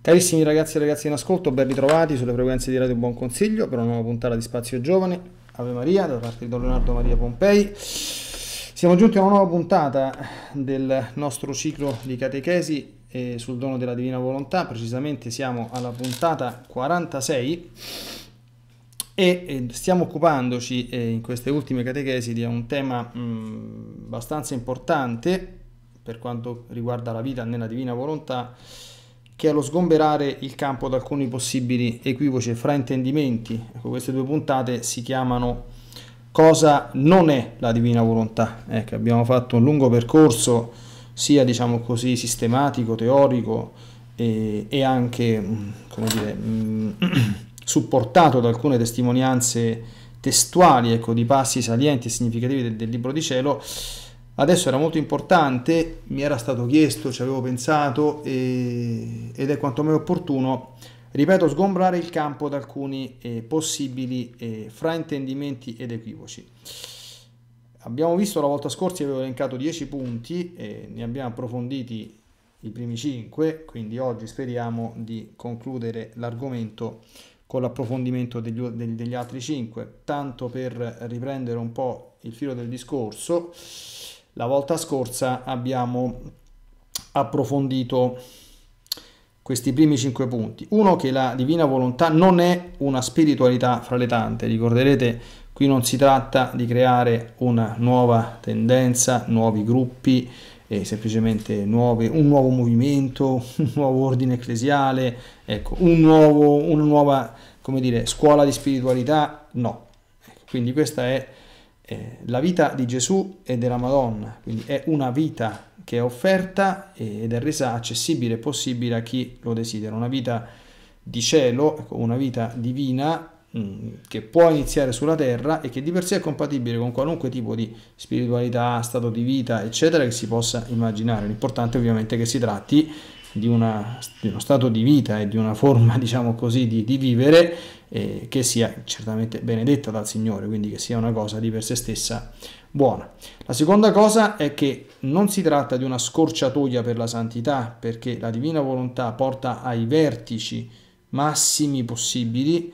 Carissimi ragazzi e ragazze in ascolto, ben ritrovati sulle frequenze di Radio Buon Consiglio per una nuova puntata di Spazio Giovane. Ave Maria, da parte di Don Leonardo Maria Pompei. Siamo giunti a una nuova puntata del nostro ciclo di catechesi eh, sul dono della Divina Volontà, precisamente siamo alla puntata 46 e eh, stiamo occupandoci eh, in queste ultime catechesi di un tema abbastanza importante per quanto riguarda la vita nella Divina Volontà che è lo sgomberare il campo da alcuni possibili equivoci e fraintendimenti. Ecco, queste due puntate si chiamano Cosa non è la divina volontà. Ecco, abbiamo fatto un lungo percorso sia diciamo così sistematico, teorico e, e anche mm, dire, mm, supportato da alcune testimonianze testuali ecco, di passi salienti e significativi del, del libro di cielo Adesso era molto importante, mi era stato chiesto, ci avevo pensato e, ed è quanto mai opportuno, ripeto, sgombrare il campo da alcuni eh, possibili eh, fraintendimenti ed equivoci. Abbiamo visto la volta scorsa, avevo elencato 10 punti, eh, ne abbiamo approfonditi i primi 5, quindi oggi speriamo di concludere l'argomento con l'approfondimento degli, degli altri 5, tanto per riprendere un po' il filo del discorso. La volta scorsa abbiamo approfondito questi primi cinque punti. Uno che la divina volontà non è una spiritualità fra le tante, ricorderete qui non si tratta di creare una nuova tendenza, nuovi gruppi, e semplicemente nuove, un nuovo movimento, un nuovo ordine ecclesiale, ecco, un nuovo, una nuova come dire, scuola di spiritualità, no. Quindi questa è eh, la vita di Gesù e della Madonna, quindi è una vita che è offerta ed è resa accessibile e possibile a chi lo desidera, una vita di cielo, ecco, una vita divina mh, mm, che può iniziare sulla terra e che di per sé è compatibile con qualunque tipo di spiritualità, stato di vita, eccetera, che si possa immaginare. L'importante ovviamente è che si tratti di, una, di, uno stato di vita e di una forma, diciamo così, di, di vivere eh, che sia certamente benedetta dal Signore, quindi che sia una cosa di per sé stessa buona. La seconda cosa è che non si tratta di una scorciatoia per la santità, perché la divina volontà porta ai vertici massimi possibili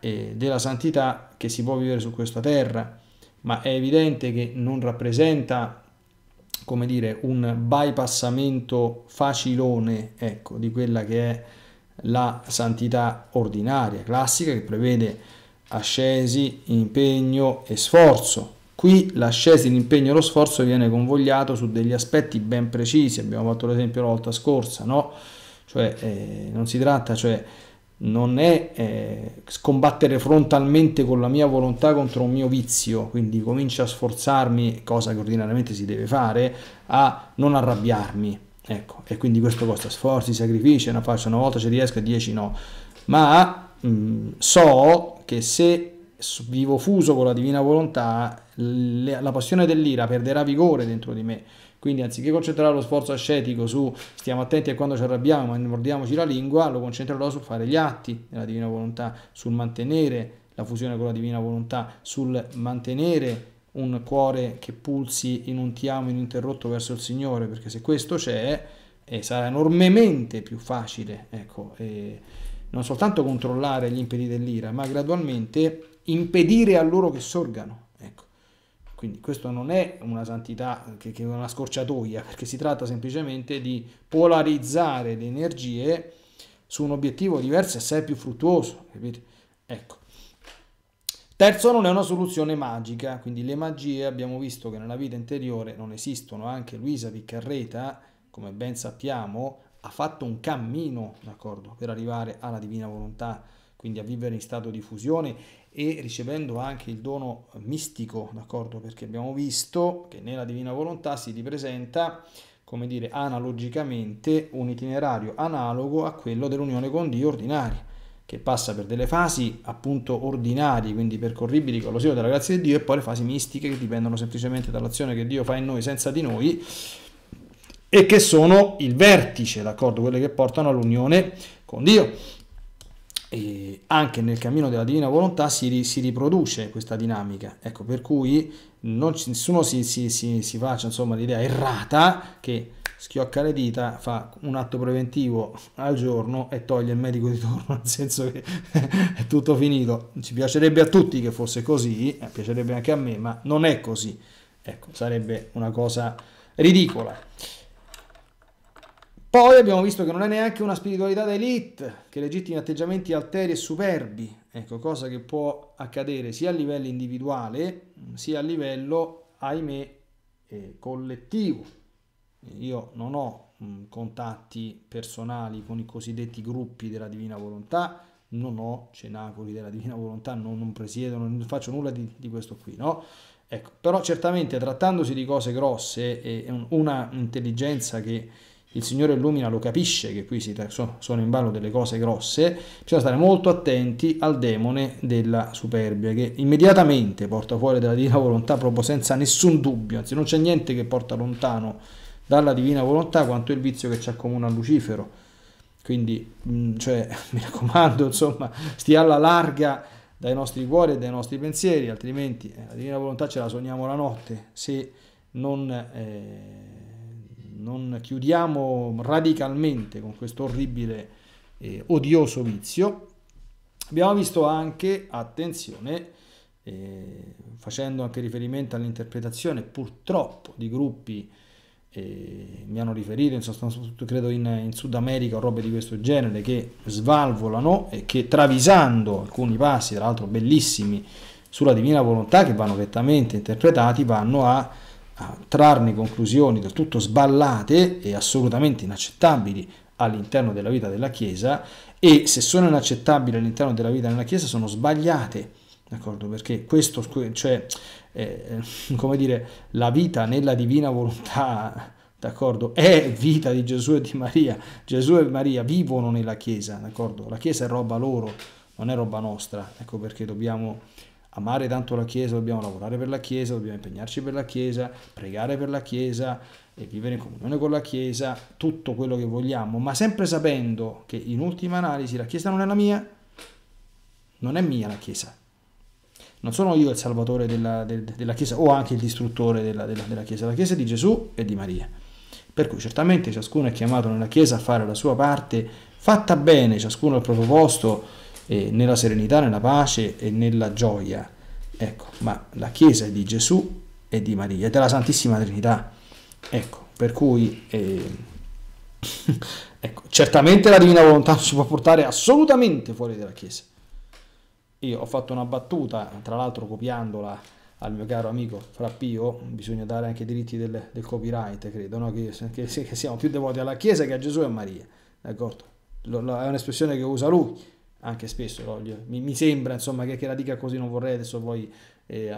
eh, della santità che si può vivere su questa terra, ma è evidente che non rappresenta come dire, un bypassamento facilone ecco, di quella che è la santità ordinaria, classica, che prevede ascesi, impegno e sforzo. Qui l'ascesi, l'impegno e lo sforzo viene convogliato su degli aspetti ben precisi, abbiamo fatto l'esempio la volta scorsa, no? Cioè, eh, non si tratta, cioè, non è eh, scombattere frontalmente con la mia volontà contro un mio vizio, quindi comincio a sforzarmi, cosa che ordinariamente si deve fare, a non arrabbiarmi. Ecco, e quindi questo costa sforzi, sacrifici, una, faccia, una volta ci riesco, dieci no. Ma mh, mm, so che se vivo fuso con la divina volontà, le, la passione dell'ira perderà vigore dentro di me quindi anziché concentrare lo sforzo ascetico su stiamo attenti a quando ci arrabbiamo e mordiamoci la lingua, lo concentrerò sul fare gli atti della divina volontà, sul mantenere la fusione con la divina volontà, sul mantenere un cuore che pulsi in un tiamo ininterrotto verso il Signore, perché se questo c'è, eh, sarà enormemente più facile, ecco, eh, non soltanto controllare gli impediti dell'ira, ma gradualmente impedire a loro che sorgano. Quindi questo non è una santità che, che è una scorciatoia, perché si tratta semplicemente di polarizzare le energie su un obiettivo diverso e assai più fruttuoso, capite? Ecco. Terzo, non è una soluzione magica, quindi le magie abbiamo visto che nella vita interiore non esistono, anche Luisa Piccarreta, come ben sappiamo, ha fatto un cammino, d'accordo, per arrivare alla divina volontà, quindi a vivere in stato di fusione e ricevendo anche il dono mistico, d'accordo? Perché abbiamo visto che nella Divina Volontà si ripresenta, come dire, analogicamente un itinerario analogo a quello dell'unione con Dio ordinaria, che passa per delle fasi appunto ordinarie, quindi percorribili con lo l'osio della grazia di Dio, e poi le fasi mistiche che dipendono semplicemente dall'azione che Dio fa in noi senza di noi, e che sono il vertice, d'accordo? Quelle che portano all'unione con Dio e anche nel cammino della divina volontà si, si riproduce questa dinamica, ecco, per cui non, nessuno si, si, si faccia insomma, l'idea errata che schiocca le dita, fa un atto preventivo al giorno e toglie il medico di turno, nel senso che è tutto finito. Ci piacerebbe a tutti che fosse così, eh, piacerebbe anche a me, ma non è così. Ecco, sarebbe una cosa ridicola. Poi abbiamo visto che non è neanche una spiritualità da elite, che legittimi atteggiamenti alteri e superbi, ecco, cosa che può accadere sia a livello individuale, sia a livello, ahimè, eh, collettivo. Io non ho mh, mm, contatti personali con i cosiddetti gruppi della Divina Volontà, non ho cenacoli della Divina Volontà, non, non presiedo, non faccio nulla di, di questo qui, no? Ecco, però certamente trattandosi di cose grosse e eh, una intelligenza che il Signore illumina lo capisce che qui sono in ballo delle cose grosse, bisogna stare molto attenti al demone della superbia che immediatamente porta fuori dalla divina volontà proprio senza nessun dubbio, anzi non c'è niente che porta lontano dalla divina volontà quanto il vizio che ci accomuna a Lucifero. Quindi, mm, cioè, mi raccomando, insomma, stia alla larga dai nostri cuori e dai nostri pensieri, altrimenti eh, la divina volontà ce la sogniamo la notte, se non... Eh, non chiudiamo radicalmente con questo orribile, eh, odioso vizio. Abbiamo visto anche, attenzione, eh, facendo anche riferimento all'interpretazione purtroppo di gruppi eh, mi hanno riferito, insomma, soprattutto credo in, in, Sud America o robe di questo genere, che svalvolano e che travisando alcuni passi, tra l'altro bellissimi, sulla divina volontà, che vanno rettamente interpretati, vanno a a trarne conclusioni del tutto sballate e assolutamente inaccettabili all'interno della vita della Chiesa e se sono inaccettabili all'interno della vita della Chiesa sono sbagliate, d'accordo? Perché questo, cioè, eh, come dire, la vita nella divina volontà, d'accordo? È vita di Gesù e di Maria. Gesù e Maria vivono nella Chiesa, d'accordo? La Chiesa è roba loro, non è roba nostra, ecco perché dobbiamo amare tanto la Chiesa, dobbiamo lavorare per la Chiesa, dobbiamo impegnarci per la Chiesa, pregare per la Chiesa e vivere in comunione con la Chiesa, tutto quello che vogliamo, ma sempre sapendo che in ultima analisi la Chiesa non è la mia, non è mia la Chiesa. Non sono io il salvatore della, de, della Chiesa o anche il distruttore della, della, della Chiesa, la Chiesa è di Gesù e di Maria. Per cui certamente ciascuno è chiamato nella Chiesa a fare la sua parte, fatta bene, ciascuno al proprio posto, eh, nella serenità, nella pace e nella gioia. Ecco, ma la Chiesa è di Gesù e di Maria, è della Santissima Trinità. Ecco, per cui... Eh, ecco, certamente la divina volontà non si può portare assolutamente fuori dalla Chiesa. Io ho fatto una battuta, tra l'altro copiandola al mio caro amico Frappio, bisogna dare anche i diritti del, del copyright, credo, no? che, che, che, siamo più devoti alla Chiesa che a Gesù e a Maria, d'accordo? È un'espressione che usa lui, anche spesso, mi, mi, sembra insomma che, che, la dica così non vorrei adesso voi eh,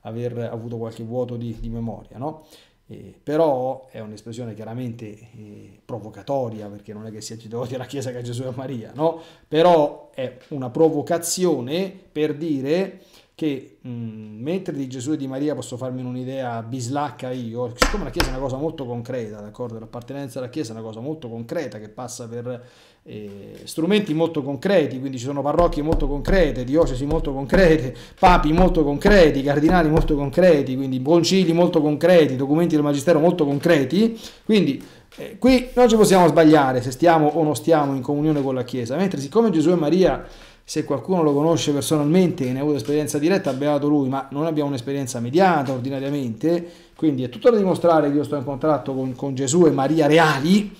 aver avuto qualche vuoto di, di memoria, no? Eh, però è un'espressione chiaramente eh, provocatoria perché non è che si è titolati alla Chiesa che Gesù e Maria, no? Però è una provocazione per dire che mh, mm, mentre di Gesù e di Maria posso farmi un'idea bislacca io, siccome la Chiesa è una cosa molto concreta, d'accordo? L'appartenenza alla Chiesa è una cosa molto concreta che passa per eh, strumenti molto concreti, quindi ci sono parrocchie molto concrete, diocesi molto concrete, papi molto concreti, cardinali molto concreti, quindi concili molto concreti, documenti del magistero molto concreti, quindi eh, qui non ci possiamo sbagliare se stiamo o non stiamo in comunione con la Chiesa, mentre siccome Gesù e Maria, se qualcuno lo conosce personalmente e ne ha avuto esperienza diretta, beato lui, ma non abbiamo un'esperienza mediata ordinariamente, quindi è tutto da dimostrare che io sto in contatto con, con Gesù e Maria reali,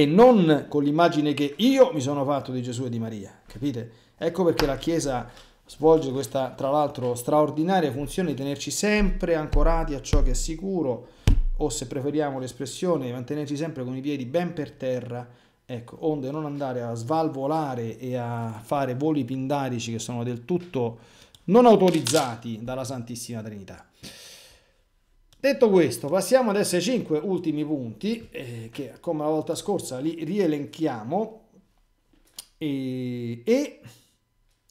e non con l'immagine che io mi sono fatto di Gesù e di Maria, capite? Ecco perché la Chiesa svolge questa, tra l'altro, straordinaria funzione di tenerci sempre ancorati a ciò che è sicuro, o se preferiamo l'espressione, mantenerci sempre con i piedi ben per terra, ecco, onde non andare a svalvolare e a fare voli pindarici che sono del tutto non autorizzati dalla Santissima Trinità. Detto questo, passiamo adesso ai cinque ultimi punti eh, che come la volta scorsa li rielenchiamo e, e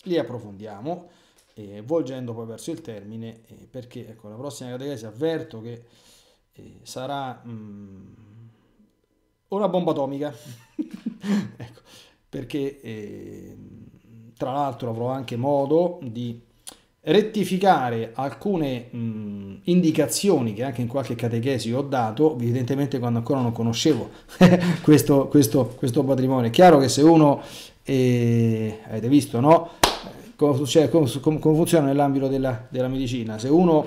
li approfondiamo eh, volgendo poi verso il termine eh, perché ecco, la prossima catechesi avverto che eh, sarà mh, mm, una bomba atomica ecco, perché eh, tra l'altro avrò anche modo di rettificare alcune mh, indicazioni che anche in qualche catechesi ho dato, evidentemente quando ancora non conoscevo questo, questo, questo, patrimonio. È chiaro che se uno, eh, avete visto, no? Come, cioè, come, come funziona nell'ambito della, della, medicina? Se uno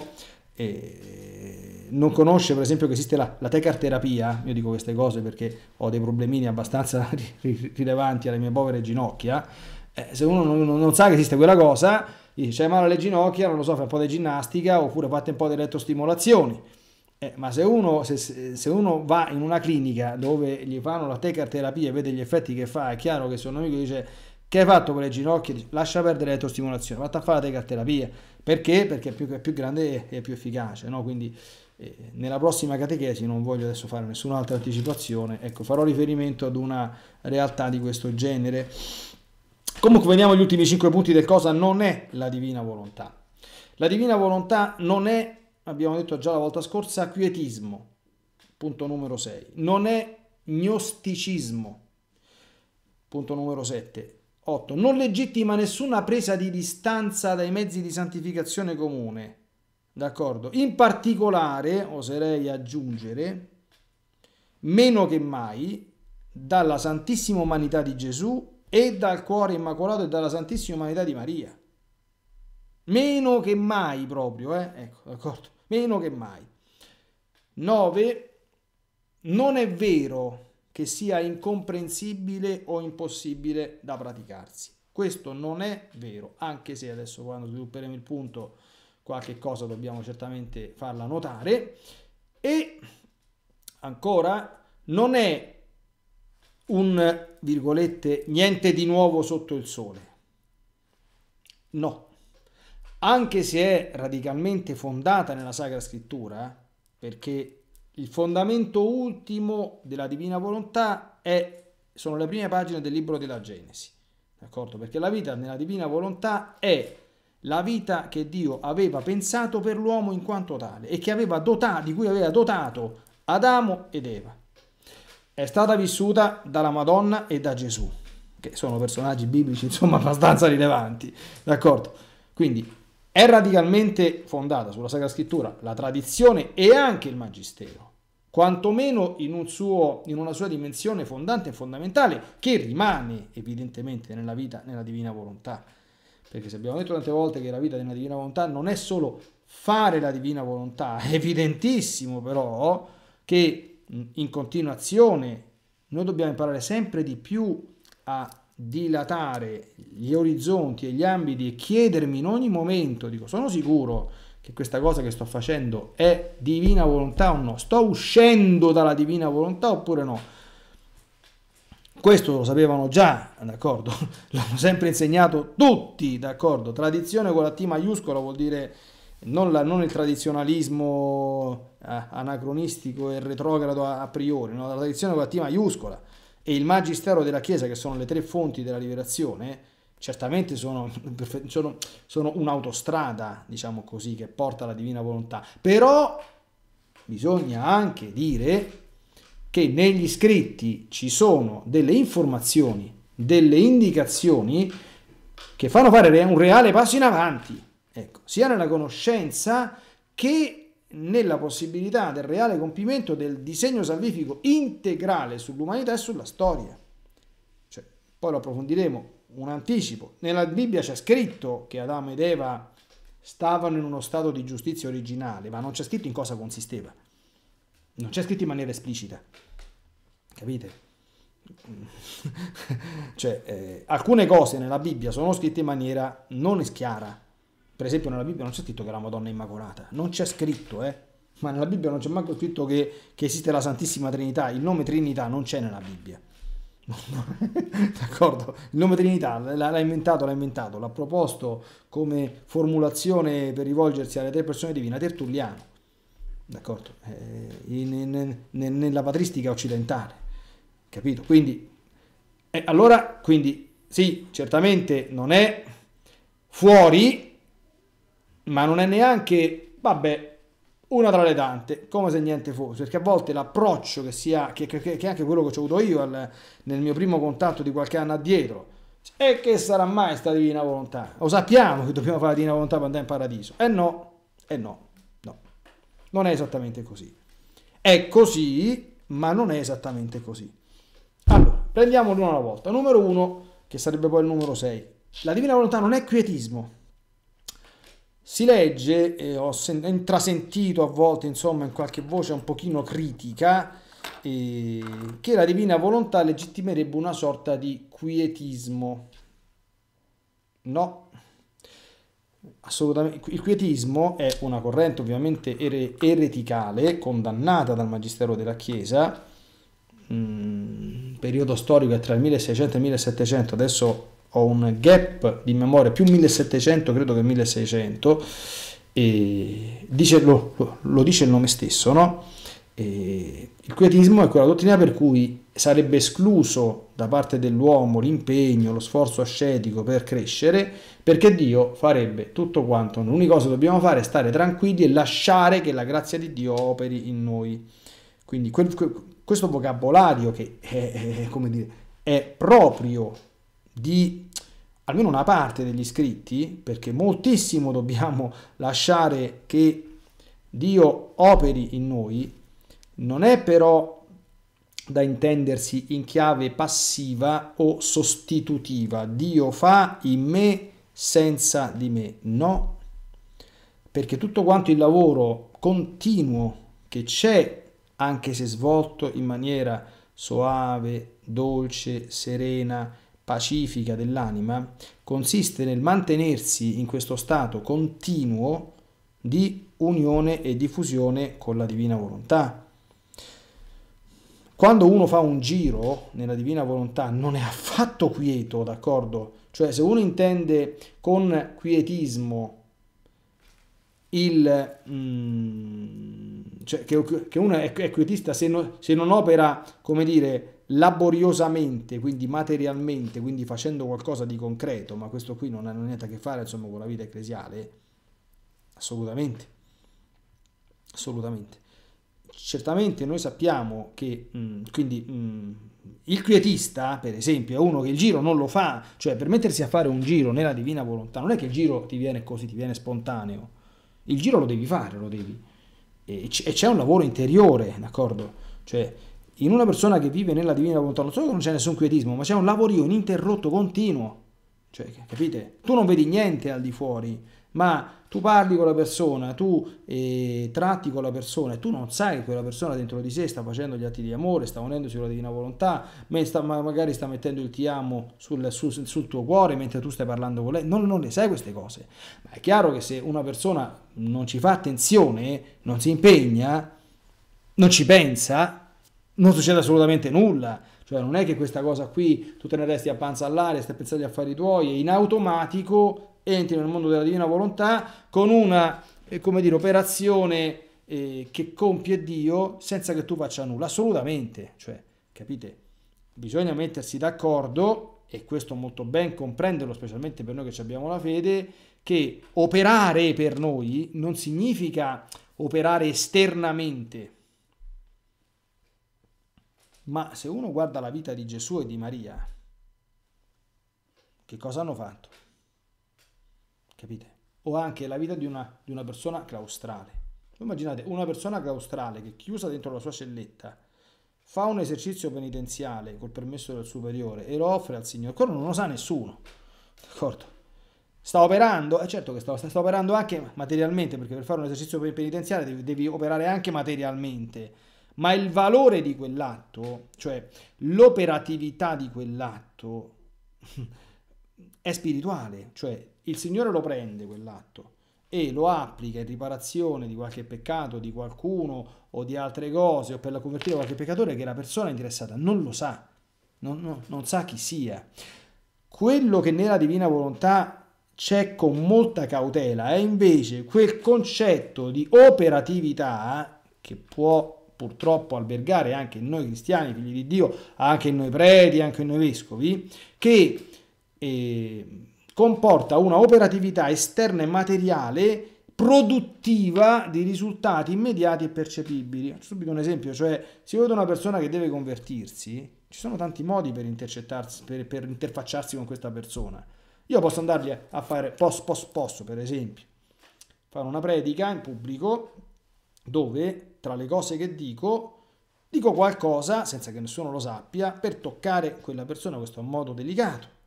eh, non conosce, per esempio, che esiste la, la tecarterapia, io dico queste cose perché ho dei problemini abbastanza rilevanti alle mie povere ginocchia, eh, se uno non, non sa che esiste quella cosa, dici c'hai eh, male alle ginocchia, non lo so, fai un po' di ginnastica oppure fate un po' di elettrostimolazioni. Eh, ma se uno, se, se uno, va in una clinica dove gli fanno la tecarterapia e vede gli effetti che fa, è chiaro che se un amico dice che hai fatto con le ginocchia, dice, lascia perdere l'elettrostimolazione, vatta a fare la tecarterapia. Perché? Perché è più, è più grande e più efficace. No? Quindi eh, nella prossima catechesi, non voglio adesso fare nessun'altra anticipazione, ecco, farò riferimento ad una realtà di questo genere. Comunque veniamo agli ultimi 5 punti del cosa non è la divina volontà. La divina volontà non è, abbiamo detto già la volta scorsa, quietismo, punto numero 6, non è gnosticismo, punto numero 7, 8, non legittima nessuna presa di distanza dai mezzi di santificazione comune, d'accordo? In particolare, oserei aggiungere, meno che mai, dalla santissima umanità di Gesù e dal cuore immacolato e dalla Santissima Umanità di Maria. Meno che mai proprio, eh? Ecco, d'accordo? Meno che mai. 9. Non è vero che sia incomprensibile o impossibile da praticarsi. Questo non è vero, anche se adesso quando svilupperemo il punto qualche cosa dobbiamo certamente farla notare. E ancora, non è un, virgolette, niente di nuovo sotto il sole. No, anche se è radicalmente fondata nella Sacra Scrittura, perché il fondamento ultimo della divina volontà è, sono le prime pagine del libro della Genesi, d'accordo? Perché la vita nella divina volontà è la vita che Dio aveva pensato per l'uomo in quanto tale e che aveva dotato, di cui aveva dotato Adamo ed Eva è stata vissuta dalla Madonna e da Gesù, che sono personaggi biblici insomma abbastanza rilevanti, d'accordo? Quindi è radicalmente fondata sulla Sacra Scrittura la tradizione e anche il Magistero, quantomeno in, un suo, in una sua dimensione fondante e fondamentale, che rimane evidentemente nella vita, nella divina volontà. Perché se abbiamo detto tante volte che la vita della divina volontà non è solo fare la divina volontà, è evidentissimo però che in continuazione noi dobbiamo imparare sempre di più a dilatare gli orizzonti e gli ambiti e chiedermi in ogni momento, dico sono sicuro che questa cosa che sto facendo è divina volontà o no, sto uscendo dalla divina volontà oppure no. Questo lo sapevano già, d'accordo? L'hanno sempre insegnato tutti, d'accordo? Tradizione con la T maiuscola vuol dire non, la, non il tradizionalismo eh, anacronistico e retrogrado a, a priori, no? la tradizione con la T maiuscola e il magistero della Chiesa, che sono le tre fonti della liberazione, certamente sono, sono, sono un'autostrada, diciamo così, che porta alla divina volontà. Però bisogna anche dire che negli scritti ci sono delle informazioni, delle indicazioni che fanno fare un reale passo in avanti Ecco, sia nella conoscenza che nella possibilità del reale compimento del disegno salvifico integrale sull'umanità e sulla storia. Cioè, poi lo approfondiremo, un anticipo. Nella Bibbia c'è scritto che Adamo ed Eva stavano in uno stato di giustizia originale, ma non c'è scritto in cosa consisteva. Non c'è scritto in maniera esplicita. Capite? cioè, eh, alcune cose nella Bibbia sono scritte in maniera non chiara, per esempio nella Bibbia non c'è scritto che la Madonna è immacolata, non c'è scritto, eh? ma nella Bibbia non c'è manco scritto che, che esiste la Santissima Trinità, il nome Trinità non c'è nella Bibbia. D'accordo, il nome Trinità l'ha inventato, l'ha inventato, l'ha proposto come formulazione per rivolgersi alle tre persone divine, Tertulliano, d'accordo, eh, nella patristica occidentale, capito? Quindi, eh, allora, quindi, sì, certamente non è fuori ma non è neanche, vabbè, una tra le tante, come se niente fosse, perché a volte l'approccio che, sia, che, che, che anche quello che ho avuto io al, nel mio primo contatto di qualche anno addietro, e che sarà mai sta divina volontà? Lo sappiamo che dobbiamo fare la divina volontà quando è in paradiso. E eh no, e eh no, no. Non è esattamente così. È così, ma non è esattamente così. Allora, prendiamo l'uno alla volta. Numero uno, che sarebbe poi il numero 6. La divina volontà non è quietismo si legge, eh, ho intrasentito a volte insomma in qualche voce un pochino critica, eh, che la divina volontà legittimerebbe una sorta di quietismo. No, assolutamente. Il quietismo è una corrente ovviamente ere- ereticale, condannata dal Magistero della Chiesa, mm, periodo storico è tra il 1600 e il 1700, adesso ho un gap di memoria più 1700 credo che 1600 e dice, lo, lo, dice il nome stesso no? E il quietismo è quella dottrina per cui sarebbe escluso da parte dell'uomo l'impegno, lo sforzo ascetico per crescere, perché Dio farebbe tutto quanto. L'unica cosa che dobbiamo fare è stare tranquilli e lasciare che la grazia di Dio operi in noi. Quindi quel, questo vocabolario che è, è, come dire, è proprio di almeno una parte degli iscritti, perché moltissimo dobbiamo lasciare che Dio operi in noi, non è però da intendersi in chiave passiva o sostitutiva. Dio fa in me senza di me. No, perché tutto quanto il lavoro continuo che c'è, anche se svolto in maniera soave, dolce, serena, pacifica dell'anima consiste nel mantenersi in questo stato continuo di unione e diffusione con la divina volontà. Quando uno fa un giro nella divina volontà non è affatto quieto, d'accordo? Cioè se uno intende con quietismo il, mm, cioè che, che, uno è, quietista se, no, se non opera, come dire, laboriosamente, quindi materialmente, quindi facendo qualcosa di concreto, ma questo qui non ha niente a che fare insomma, con la vita ecclesiale, assolutamente, assolutamente. Certamente noi sappiamo che mh, mm, quindi mh, mm, il quietista, per esempio, è uno che il giro non lo fa, cioè per mettersi a fare un giro nella divina volontà, non è che il giro ti viene così, ti viene spontaneo, il giro lo devi fare, lo devi. E c'è un lavoro interiore, d'accordo? Cioè, in una persona che vive nella divina volontà, non solo che non c'è nessun quietismo, ma c'è un lavorio ininterrotto, continuo. Cioè, capite? Tu non vedi niente al di fuori, ma tu parli con la persona, tu eh, tratti con la persona e tu non sai che quella persona dentro di sé sta facendo gli atti di amore, sta unendosi con la divina volontà, magari sta mettendo il ti amo sul, sul, sul, tuo cuore mentre tu stai parlando con lei, non, non le sai queste cose. Ma è chiaro che se una persona non ci fa attenzione, non si impegna, non ci pensa, non succede assolutamente nulla, cioè non è che questa cosa qui tu te ne resti a panza all'aria, stai pensando agli affari tuoi e in automatico entri nel mondo della divina volontà con una, eh, come dire, operazione eh, che compie Dio senza che tu faccia nulla, assolutamente, cioè, capite? Bisogna mettersi d'accordo, e questo molto ben comprenderlo, specialmente per noi che abbiamo la fede, che operare per noi non significa operare esternamente, ma se uno guarda la vita di Gesù e di Maria, che cosa hanno fatto? Capite? O anche la vita di una, di una persona claustrale. Immaginate una persona claustrale che chiusa dentro la sua celletta fa un esercizio penitenziale col permesso del superiore e lo offre al Signore. Quello non lo sa nessuno, d'accordo? Sta operando, è eh, certo che sta, sta, operando anche materialmente, perché per fare un esercizio penitenziale devi, devi operare anche materialmente ma il valore di quell'atto, cioè l'operatività di quell'atto, è spirituale, cioè il Signore lo prende quell'atto e lo applica in riparazione di qualche peccato, di qualcuno o di altre cose, o per la convertire qualche peccatore che la persona interessata non lo sa, non, non, non sa chi sia. Quello che nella divina volontà c'è con molta cautela è invece quel concetto di operatività che può purtroppo albergare anche in noi cristiani, figli di Dio, anche in noi preti, anche in noi vescovi, che eh, comporta una operatività esterna e materiale produttiva di risultati immediati e percepibili. Subito un esempio, cioè se vedo una persona che deve convertirsi, ci sono tanti modi per, per, per interfacciarsi con questa persona. Io posso andargli a fare, posso, posso, posso per esempio, fare una predica in pubblico dove tra le cose che dico, dico qualcosa, senza che nessuno lo sappia, per toccare quella persona, questo è un modo delicato.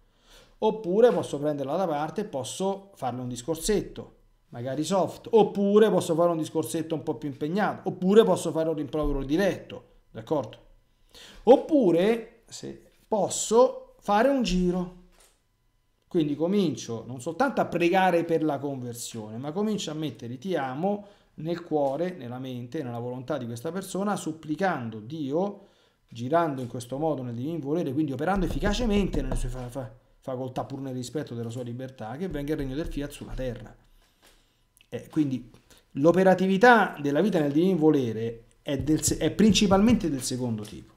Oppure posso prenderla da parte e posso farle un discorsetto, magari soft, oppure posso fare un discorsetto un po' più impegnato, oppure posso fare un rimprovero diretto, d'accordo? Oppure se posso fare un giro. Quindi comincio non soltanto a pregare per la conversione, ma comincio a mettere ti amo nel cuore, nella mente, nella volontà di questa persona, supplicando Dio, girando in questo modo nel divino volere, quindi operando efficacemente nelle sue fa- fa- facoltà pur nel rispetto della sua libertà, che venga il regno del fiat sulla terra. Eh, quindi l'operatività della vita nel divino volere è, del, è, principalmente del secondo tipo,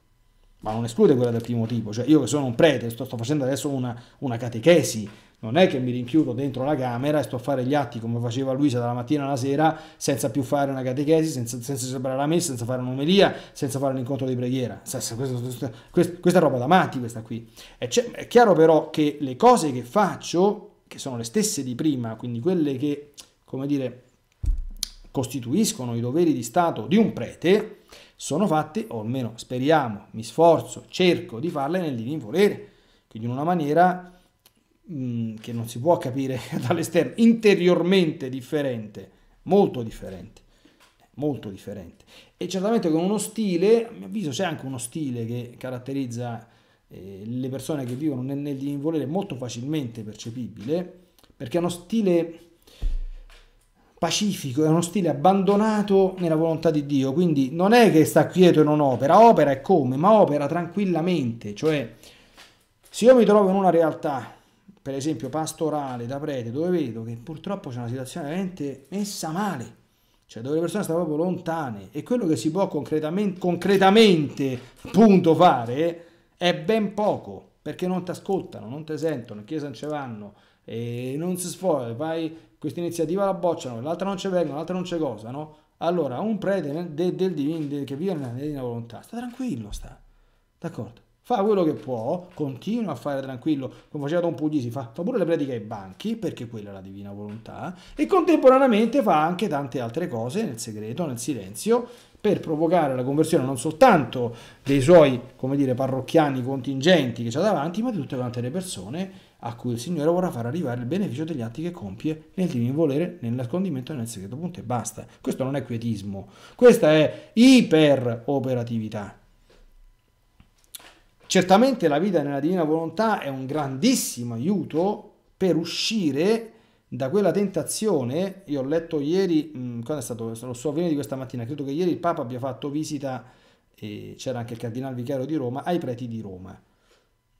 ma non esclude quella del primo tipo. Cioè io che sono un prete, sto, sto facendo adesso una, una catechesi, non è che mi rinchiudo dentro la camera e sto a fare gli atti come faceva Luisa dalla mattina alla sera, senza più fare una catechesi, senza, senza celebrare la messa, senza fare un'omelia, senza fare un incontro di preghiera. Questa, questa, questa è roba da matti, questa qui. È, è chiaro però che le cose che faccio, che sono le stesse di prima, quindi quelle che, come dire, costituiscono i doveri di Stato di un prete, sono fatte, o almeno speriamo, mi sforzo, cerco di farle nel divin volere, quindi in una maniera Mm, che non si può capire dall'esterno, interiormente differente, molto differente, molto differente. E certamente con uno stile, a mio avviso c'è anche uno stile che caratterizza eh, le persone che vivono nel, nel divinvolere molto facilmente percepibile, perché è uno stile pacifico, è uno stile abbandonato nella volontà di Dio, quindi non è che sta quieto e non opera, opera e come, ma opera tranquillamente, cioè se io mi trovo in una realtà per esempio pastorale, da prete, dove vedo che purtroppo c'è una situazione veramente messa male, cioè dove le persone stanno proprio lontane e quello che si può concretamente, concretamente appunto, fare è ben poco, perché non ti ascoltano, non ti sentono, in chiesa non ci vanno, e non si sfoga, fai questa iniziativa la bocciano, l'altra non ci vengono, l'altra non c'è cosa, no? Allora, un prete del, del divino che vive nella divina volontà, sta tranquillo, sta, d'accordo? fa quello che può, continua a fare tranquillo, come faceva Don Puglisi, fa, fa pure le prediche ai banchi, perché quella è la divina volontà, e contemporaneamente fa anche tante altre cose nel segreto, nel silenzio, per provocare la conversione non soltanto dei suoi, come dire, parrocchiani contingenti che c'ha davanti, ma di tutte quante le persone a cui il Signore vorrà far arrivare il beneficio degli atti che compie nel divino volere, nel nascondimento e nel segreto. Punto e basta. Questo non è quietismo, questa è iperoperatività. Certamente la vita nella divina volontà è un grandissimo aiuto per uscire da quella tentazione. Io ho letto ieri, mm, quando è stato, lo so, avvenendo di questa mattina, credo che ieri il Papa abbia fatto visita, eh, c'era anche il Cardinale Vicario di Roma, ai preti di Roma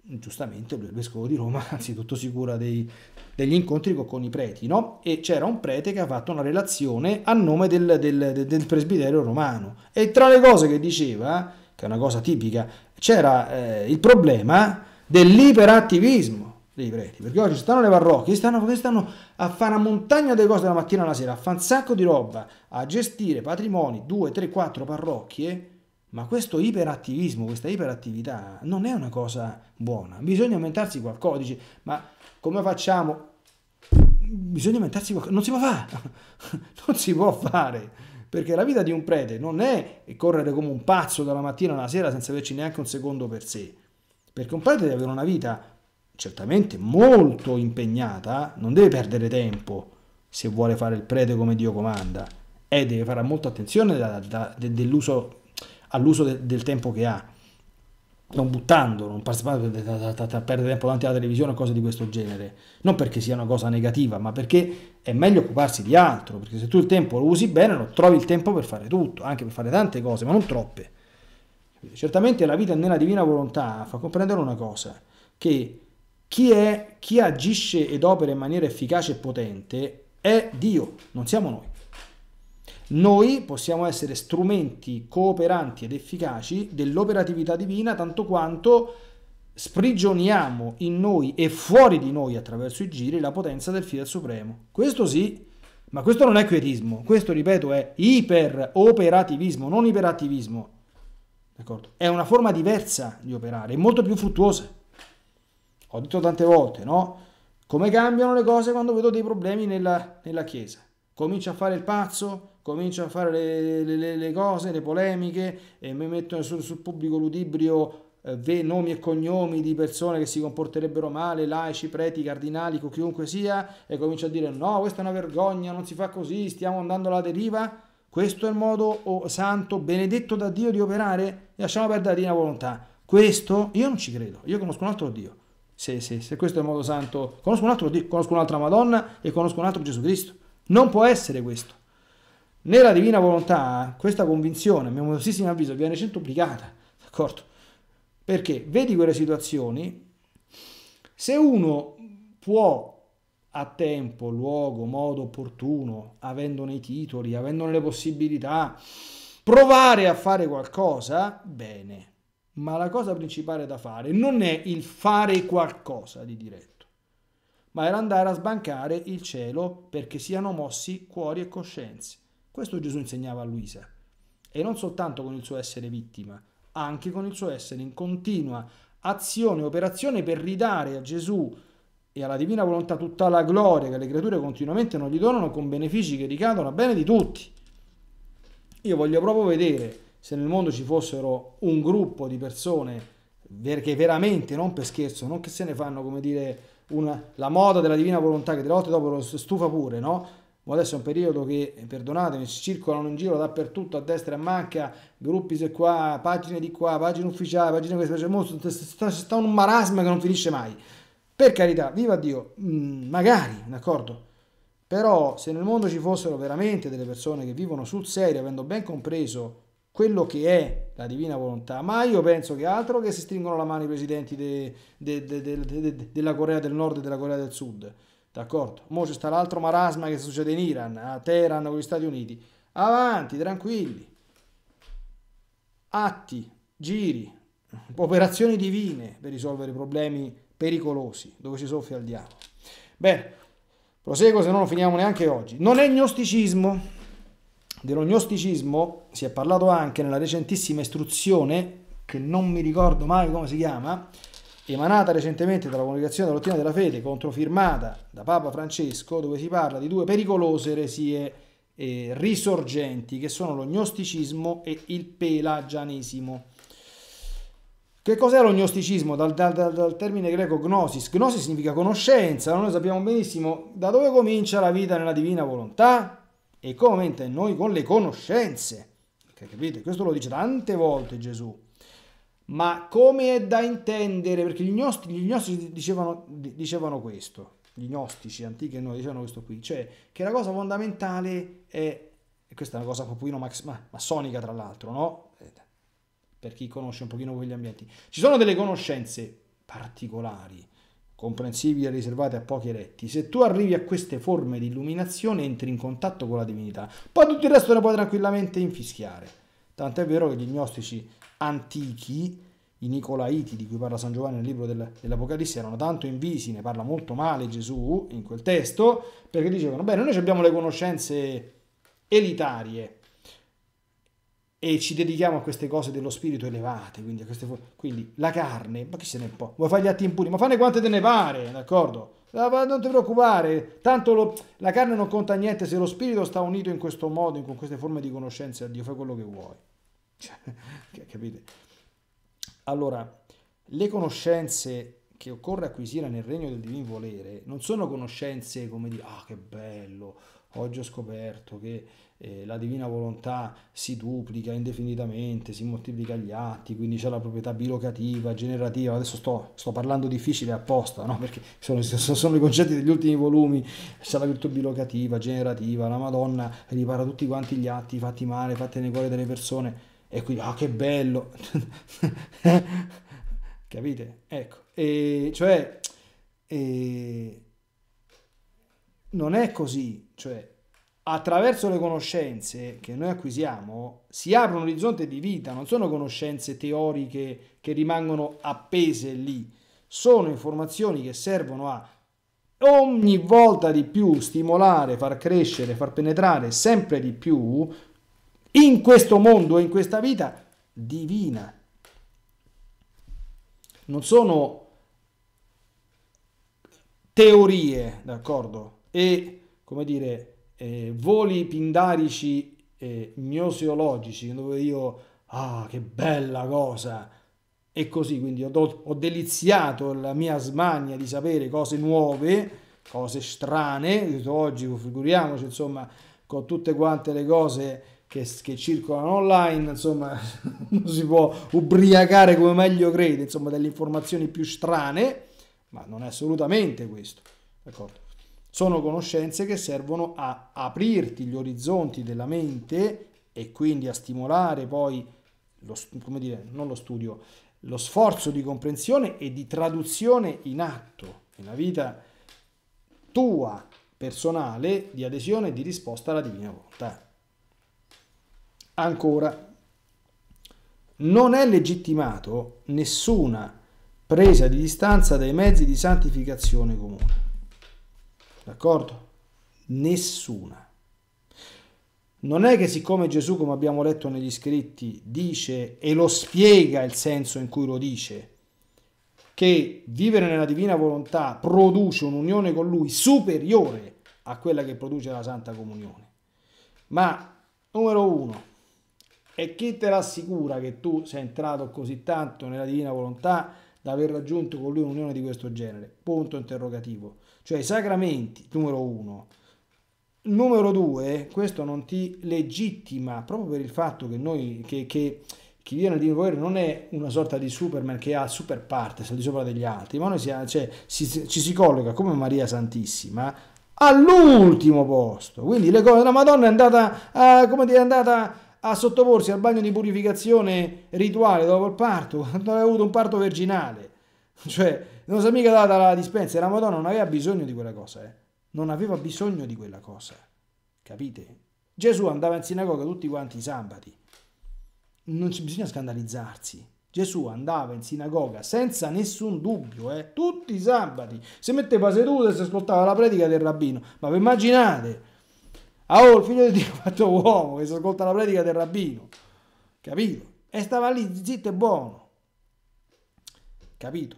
giustamente lui è il vescovo di Roma, anzitutto sicura dei, degli incontri con i preti, no? E c'era un prete che ha fatto una relazione a nome del, del, del presbiterio romano. E tra le cose che diceva che è una cosa tipica, c'era eh, il problema dell'iperattivismo dei preti, perché oggi stanno le parrocchie, stanno, stanno a fare una montagna di cose dalla mattina alla sera, a fare un sacco di roba, a gestire patrimoni, due, tre, quattro parrocchie, ma questo iperattivismo, questa iperattività non è una cosa buona, bisogna aumentarsi qualcosa, dici, ma come facciamo? Bisogna aumentarsi qualcosa, non si può fare, non si può fare perché la vita di un prete non è correre come un pazzo dalla mattina alla sera senza averci neanche un secondo per sé, perché un prete deve avere una vita certamente molto impegnata, non deve perdere tempo se vuole fare il prete come Dio comanda e deve fare molta attenzione all'uso del, del tempo che ha non buttando, non partecipando a perdere tempo davanti alla televisione o cose di questo genere. Non perché sia una cosa negativa, ma perché è meglio occuparsi di altro, perché se tu il tempo lo usi bene, non trovi il tempo per fare tutto, anche per fare tante cose, ma non troppe. Certamente la vita nella divina volontà fa comprendere una cosa, che chi, è, chi agisce ed opera in maniera efficace e potente è Dio, non siamo noi. Noi possiamo essere strumenti cooperanti ed efficaci dell'operatività divina tanto quanto sprigioniamo in noi e fuori di noi attraverso i giri la potenza del Fiat Supremo. Questo sì, ma questo non è quietismo, questo ripeto è iperoperativismo, non iperattivismo. D'accordo? È una forma diversa di operare, molto più fruttuosa. Ho detto tante volte, no? Come cambiano le cose quando vedo dei problemi nella, nella Chiesa. Comincio a fare il pazzo, comincio a fare le, le, le cose, le polemiche, e mi mettono sul, sul pubblico ludibrio eh, nomi e cognomi di persone che si comporterebbero male, laici, preti, cardinali, chiunque sia, e comincio a dire no, questa è una vergogna, non si fa così, stiamo andando alla deriva, questo è il modo oh, santo, benedetto da Dio di operare? Lasciamo perdere la divina volontà. Questo io non ci credo, io conosco un altro Dio. Se, se, se questo è il modo santo, conosco un altro Dio, conosco un'altra Madonna e conosco un altro Gesù Cristo. Non può essere questo. Nella divina volontà questa convinzione, a mio modestissimo avviso, viene centuplicata, d'accordo? Perché vedi quelle situazioni, se uno può a tempo, luogo, modo opportuno, avendone i titoli, avendone le possibilità, provare a fare qualcosa, bene. Ma la cosa principale da fare non è il fare qualcosa di diretto, ma è andare a sbancare il cielo perché siano mossi cuori e coscienze. Questo Gesù insegnava a Luisa. E non soltanto con il suo essere vittima, anche con il suo essere in continua azione, operazione per ridare a Gesù e alla divina volontà tutta la gloria che le creature continuamente non gli donano con benefici che ricadono a bene di tutti. Io voglio proprio vedere se nel mondo ci fossero un gruppo di persone che veramente, non per scherzo, non che se ne fanno, come dire, una, la moda della divina volontà che delle volte dopo lo stufa pure, no? Boh, adesso è un periodo che, eh, perdonatemi, circolano in giro dappertutto, a destra e a manca, gruppi se qua, pagine di qua, pagine ufficiali, pagine queste, c'è cioè, mostro, sta, sta un marasma che non finisce mai. Per carità, viva Dio, mm, magari, d'accordo? Però se nel mondo ci fossero veramente delle persone che vivono sul serio, avendo ben compreso quello che è la divina volontà, ma io penso che altro che si stringono la mano i presidenti de, de, de, della Corea del Nord e della Corea del Sud, D'accordo? Mo c'è sta l'altro marasma che succede in Iran, a Teheran con gli Stati Uniti. Avanti, tranquilli. Atti, giri, operazioni divine per risolvere problemi pericolosi, dove ci soffia il diavolo. Bene, proseguo se no non finiamo neanche oggi. Non è gnosticismo. Dello gnosticismo si è parlato anche nella recentissima istruzione, che non mi ricordo mai come si chiama, emanata recentemente dalla Comunicazione dell'Ottina della Fede, controfirmata da Papa Francesco, dove si parla di due pericolose eresie eh, risorgenti, che sono lo gnosticismo e il pelagianesimo. Che cos'è lo gnosticismo? Dal, dal, dal, termine greco gnosis. Gnosis significa conoscenza. Noi sappiamo benissimo da dove comincia la vita nella divina volontà e come entra in noi con le conoscenze. Perché, capite? Questo lo dice tante volte Gesù ma come è da intendere, perché gli gnostici, gli gnostici dicevano, dicevano, questo, gli gnostici antichi noi dicevano questo qui, cioè che la cosa fondamentale è, e questa è una cosa un max, ma, massonica tra l'altro, no? Eh, per chi conosce un pochino quegli ambienti. Ci sono delle conoscenze particolari, comprensibili e riservate a pochi eretti. Se tu arrivi a queste forme di illuminazione entri in contatto con la divinità, poi tutto il resto lo puoi tranquillamente infischiare. Tant'è vero che gli gnostici antichi, i Nicolaiti di cui parla San Giovanni nel libro del, dell'Apocalisse erano tanto invisi, ne parla molto male Gesù in quel testo, perché dicevano, bene, noi abbiamo le conoscenze elitarie e ci dedichiamo a queste cose dello spirito elevate, quindi, quindi la carne, ma chi se ne può? Vuoi fare gli atti impuri? Ma fanne quante te ne pare, d'accordo? Ah, non ti preoccupare, tanto lo, la carne non conta niente se lo spirito sta unito in questo modo, con queste forme di conoscenza a Dio, fai quello che vuoi. Cioè, capite? Allora, le conoscenze che occorre acquisire nel regno del divin volere non sono conoscenze come di ah che bello, oggi ho scoperto che eh, la divina volontà si duplica indefinitamente, si moltiplica gli atti, quindi c'è la proprietà bilocativa, generativa, adesso sto, sto parlando difficile apposta, no? perché sono, sono, i concetti degli ultimi volumi, c'è la virtù bilocativa, generativa, la Madonna ripara tutti quanti gli atti fatti male, fatti nel cuore delle persone, e quindi ah che bello capite ecco e cioè e non è così cioè attraverso le conoscenze che noi acquisiamo si apre un orizzonte di vita non sono conoscenze teoriche che rimangono appese lì sono informazioni che servono a ogni volta di più stimolare, far crescere, far penetrare sempre di più in questo mondo e in questa vita divina. Non sono teorie, d'accordo? E, come dire, eh, voli pindarici eh, gnoseologici, dove io, ah, che bella cosa, e così, quindi ho, ho deliziato la mia smania di sapere cose nuove, cose strane, oggi figuriamoci, insomma, con tutte quante le cose che, che, circolano online, insomma, non si può ubriacare come meglio crede, insomma, delle informazioni più strane, ma non è assolutamente questo, d'accordo? Sono conoscenze che servono a aprirti gli orizzonti della mente e quindi a stimolare poi, lo, come dire, non lo studio, lo sforzo di comprensione e di traduzione in atto, nella vita tua, personale, di adesione e di risposta alla divina volontà. Ancora, non è legittimato nessuna presa di distanza dai mezzi di santificazione comune. D'accordo? Nessuna. Non è che siccome Gesù, come abbiamo letto negli scritti, dice e lo spiega il senso in cui lo dice, che vivere nella divina volontà produce un'unione con lui superiore a quella che produce la Santa Comunione. Ma, numero uno, e chi te l'assicura che tu sei entrato così tanto nella divina volontà da aver raggiunto con lui un'unione di questo genere? Punto interrogativo. Cioè i sacramenti, numero uno. Numero due, questo non ti legittima proprio per il fatto che noi, che, che chi viene di volere non è una sorta di Superman che ha super parte, al di sopra degli altri, ma noi si, cioè, si, ci si colloca come Maria Santissima all'ultimo posto. Quindi le cose, la Madonna è andata, eh, come dire, è andata a sottoporsi al bagno di purificazione rituale dopo il parto, quando aveva avuto un parto virginale. Cioè, non si è mica data la dispensa, la Madonna non aveva bisogno di quella cosa, eh. Non aveva bisogno di quella cosa. Capite? Gesù andava in sinagoga tutti quanti i sabati. Non ci bisogna scandalizzarsi. Gesù andava in sinagoga senza nessun dubbio, eh, tutti i sabati. Si metteva seduto e si ascoltava la predica del rabbino. Ma vi immaginate? Ah, oh, il figlio di Dio fatto uomo, che si ascolta la predica del rabbino. Capito? E stava lì zitto e buono. Capito?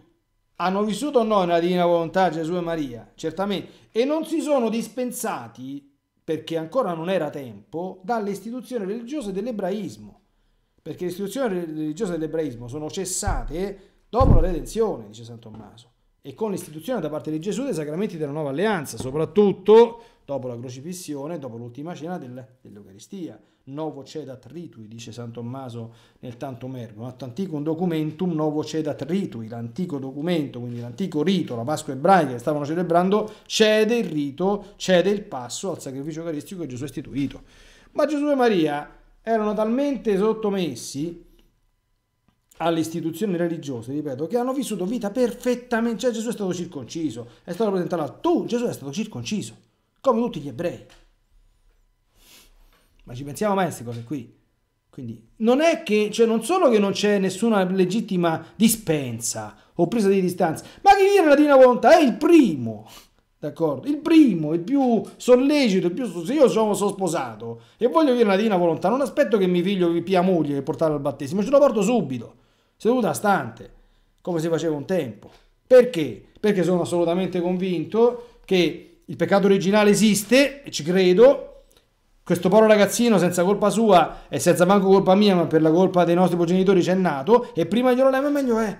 Hanno vissuto o no nella divina volontà Gesù e Maria? Certamente. E non si sono dispensati, perché ancora non era tempo, dalle istituzioni religiose dell'ebraismo. Perché le istituzioni religiose dell'ebraismo sono cessate dopo la redenzione, dice San Tommaso e con l'istituzione da parte di Gesù dei sacramenti della nuova alleanza, soprattutto dopo la crocifissione, dopo l'ultima cena del, dell'Eucaristia. Novo cedat ritui, dice San Tommaso nel tanto Ergo, at antico documentum novo cedat ritui, l'antico documento, quindi l'antico rito, la Pasqua ebraica che stavano celebrando, cede il rito, cede il passo al sacrificio eucaristico che Gesù ha istituito. Ma Gesù e Maria erano talmente sottomessi alle istituzioni religiose, ripeto, che hanno vissuto vita perfettamente, cioè Gesù è stato circonciso, è stato presentato, tu Gesù è stato circonciso, come tutti gli ebrei. Ma ci pensiamo mai a queste cose qui? Quindi non è che, cioè non solo che non c'è nessuna legittima dispensa o presa di distanza, ma chi viene alla Divina Volontà è il primo, d'accordo? Il primo, il più sollecito, il più... Se io sono, sono sposato e voglio dire la Divina Volontà, non aspetto che mio figlio vi pia moglie e portarlo al battesimo, ce lo porto subito seduta stante, come si faceva un tempo. Perché? Perché sono assolutamente convinto che il peccato originale esiste, e ci credo, questo povero ragazzino senza colpa sua e senza manco colpa mia, ma per la colpa dei nostri progenitori c'è nato, e prima glielo levo meglio è.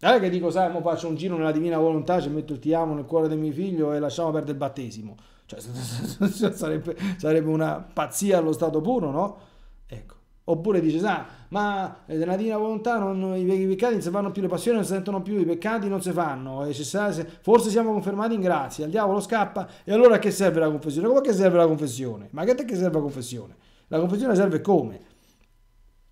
Non è che dico, sai, mo faccio un giro nella divina volontà, ci metto il ti amo nel cuore del mio figlio e lasciamo perdere il battesimo. Cioè, sarebbe, sarebbe una pazzia allo stato puro, no? Ecco. Oppure dice, sa, ma eh, nella divina volontà non, i, i, peccati non si fanno più, le passioni non si sentono più, i peccati non si fanno, forse siamo confermati in grazia, il diavolo scappa e allora a che serve la confessione? Come che serve la confessione? Ma che te che serve la confessione? La confessione serve come?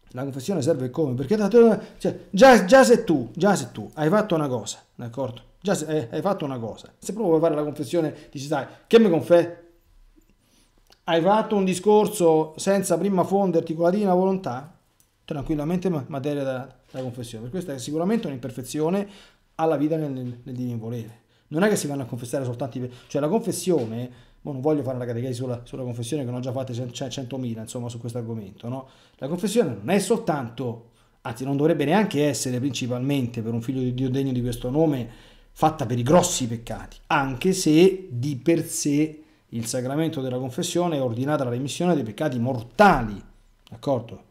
La confessione serve come? Perché da te, cioè, già, già, se tu, già se tu hai fatto una cosa, d'accordo? Già se, eh, hai fatto una cosa, se proprio vuoi fare la confessione dici, sai, che mi confesso? Hai fatto un discorso senza prima fonderti con la divina volontà? Tranquillamente materia da, da confessione. questa è sicuramente un'imperfezione alla vita nel, nel, nel divino volere. Non è che si vanno a confessare soltanto... I, cioè la confessione... Mo non voglio fare una catechesi sulla, sulla confessione che ne ho già fatte 100.000 cioè, insomma su questo argomento, no? La confessione non è soltanto, anzi non dovrebbe neanche essere principalmente per un figlio di Dio degno di questo nome, fatta per i grossi peccati, anche se di per sé il sacramento della confessione è ordinata la remissione dei peccati mortali, d'accordo?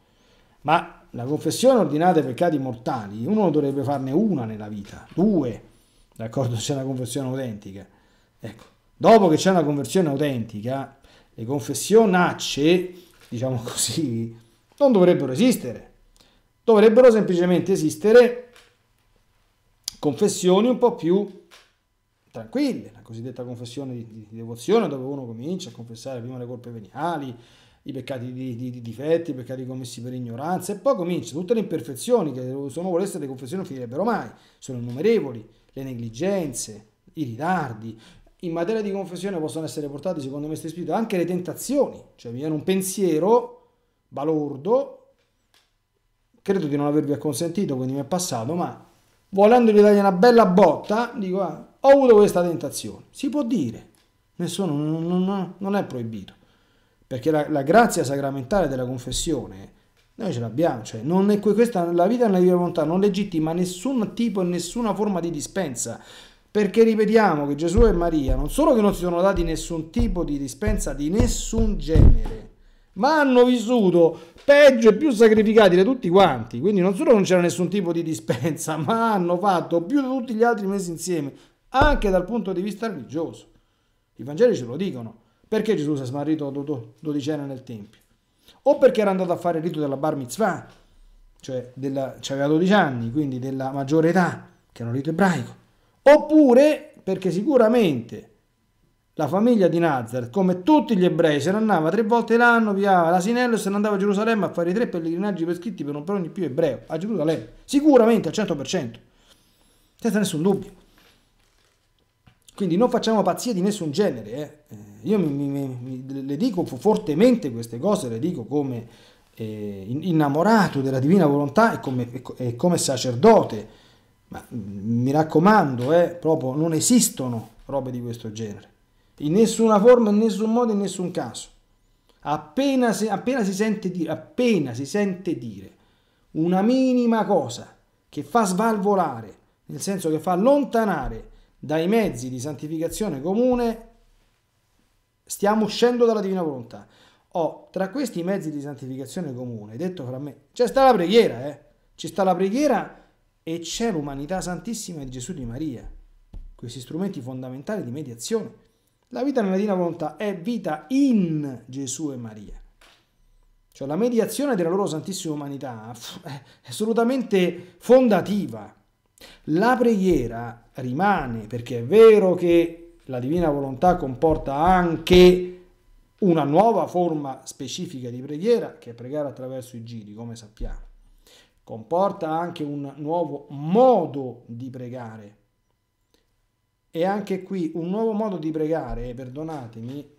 Ma la confessione ordinata ai peccati mortali, uno dovrebbe farne una nella vita, due, d'accordo? C'è una confessione autentica. Ecco, dopo che c'è una conversione autentica, le confessionacce, diciamo così, non dovrebbero esistere. Dovrebbero semplicemente esistere confessioni un po' più tranquilli, la cosiddetta confessione di, di, di, devozione, dove uno comincia a confessare prima le colpe veniali, i peccati di, di, difetti, i peccati commessi per ignoranza, e poi comincia tutte le imperfezioni che se uno volesse le confessioni non finirebbero mai, sono innumerevoli, le negligenze, i ritardi. In materia di confessione possono essere portate, secondo me, spirito anche le tentazioni, cioè mi viene un pensiero balordo, credo di non avervi acconsentito, quindi mi è passato, ma volendo gli dare una bella botta, dico, ah, ho avuto questa tentazione. Si può dire, nessuno non, non, non è proibito, perché la, la, grazia sacramentale della confessione noi ce l'abbiamo, cioè non è, questa, la vita nella divina volontà non legittima nessun tipo e nessuna forma di dispensa, perché ripetiamo che Gesù e Maria non solo che non si sono dati nessun tipo di dispensa di nessun genere, ma hanno vissuto peggio e più sacrificati di tutti quanti. Quindi non solo non c'era nessun tipo di dispensa, ma hanno fatto più di tutti gli altri messi insieme anche dal punto di vista religioso. I Vangeli ce lo dicono. Perché Gesù si è smarrito dodicenne nel Tempio? O perché era andato a fare il rito della bar mitzvah, cioè della, aveva 12 anni, quindi della maggiore età, che era un rito ebraico. Oppure perché sicuramente la famiglia di Nazareth, come tutti gli ebrei, se ne andava tre volte l'anno, piava l'asinello e se ne andava a Gerusalemme a fare i tre pellegrinaggi prescritti per non per ogni più ebreo, a Gerusalemme, sicuramente al 100%, senza nessun dubbio. Quindi non facciamo pazzie di nessun genere. Eh. eh io mi, mi, mi, le dico fortemente queste cose, le dico come eh, innamorato della divina volontà e come, e come sacerdote. Ma mm, mi raccomando, eh, proprio non esistono robe di questo genere. In nessuna forma, in nessun modo, in nessun caso. Appena si, appena si, sente, dire, appena si sente dire una minima cosa che fa svalvolare, nel senso che fa allontanare dai mezzi di santificazione comune stiamo uscendo dalla divina volontà. Oh, tra questi mezzi di santificazione comune, detto fra me, c'è sta la preghiera, eh? Ci sta la preghiera e c'è l'umanità santissima di Gesù di Maria, questi strumenti fondamentali di mediazione. La vita nella divina volontà è vita in Gesù e Maria. Cioè la mediazione della loro santissima umanità è assolutamente fondativa la preghiera rimane perché è vero che la divina volontà comporta anche una nuova forma specifica di preghiera che è pregare attraverso i giri, come sappiamo. Comporta anche un nuovo modo di pregare. E anche qui un nuovo modo di pregare, perdonatemi,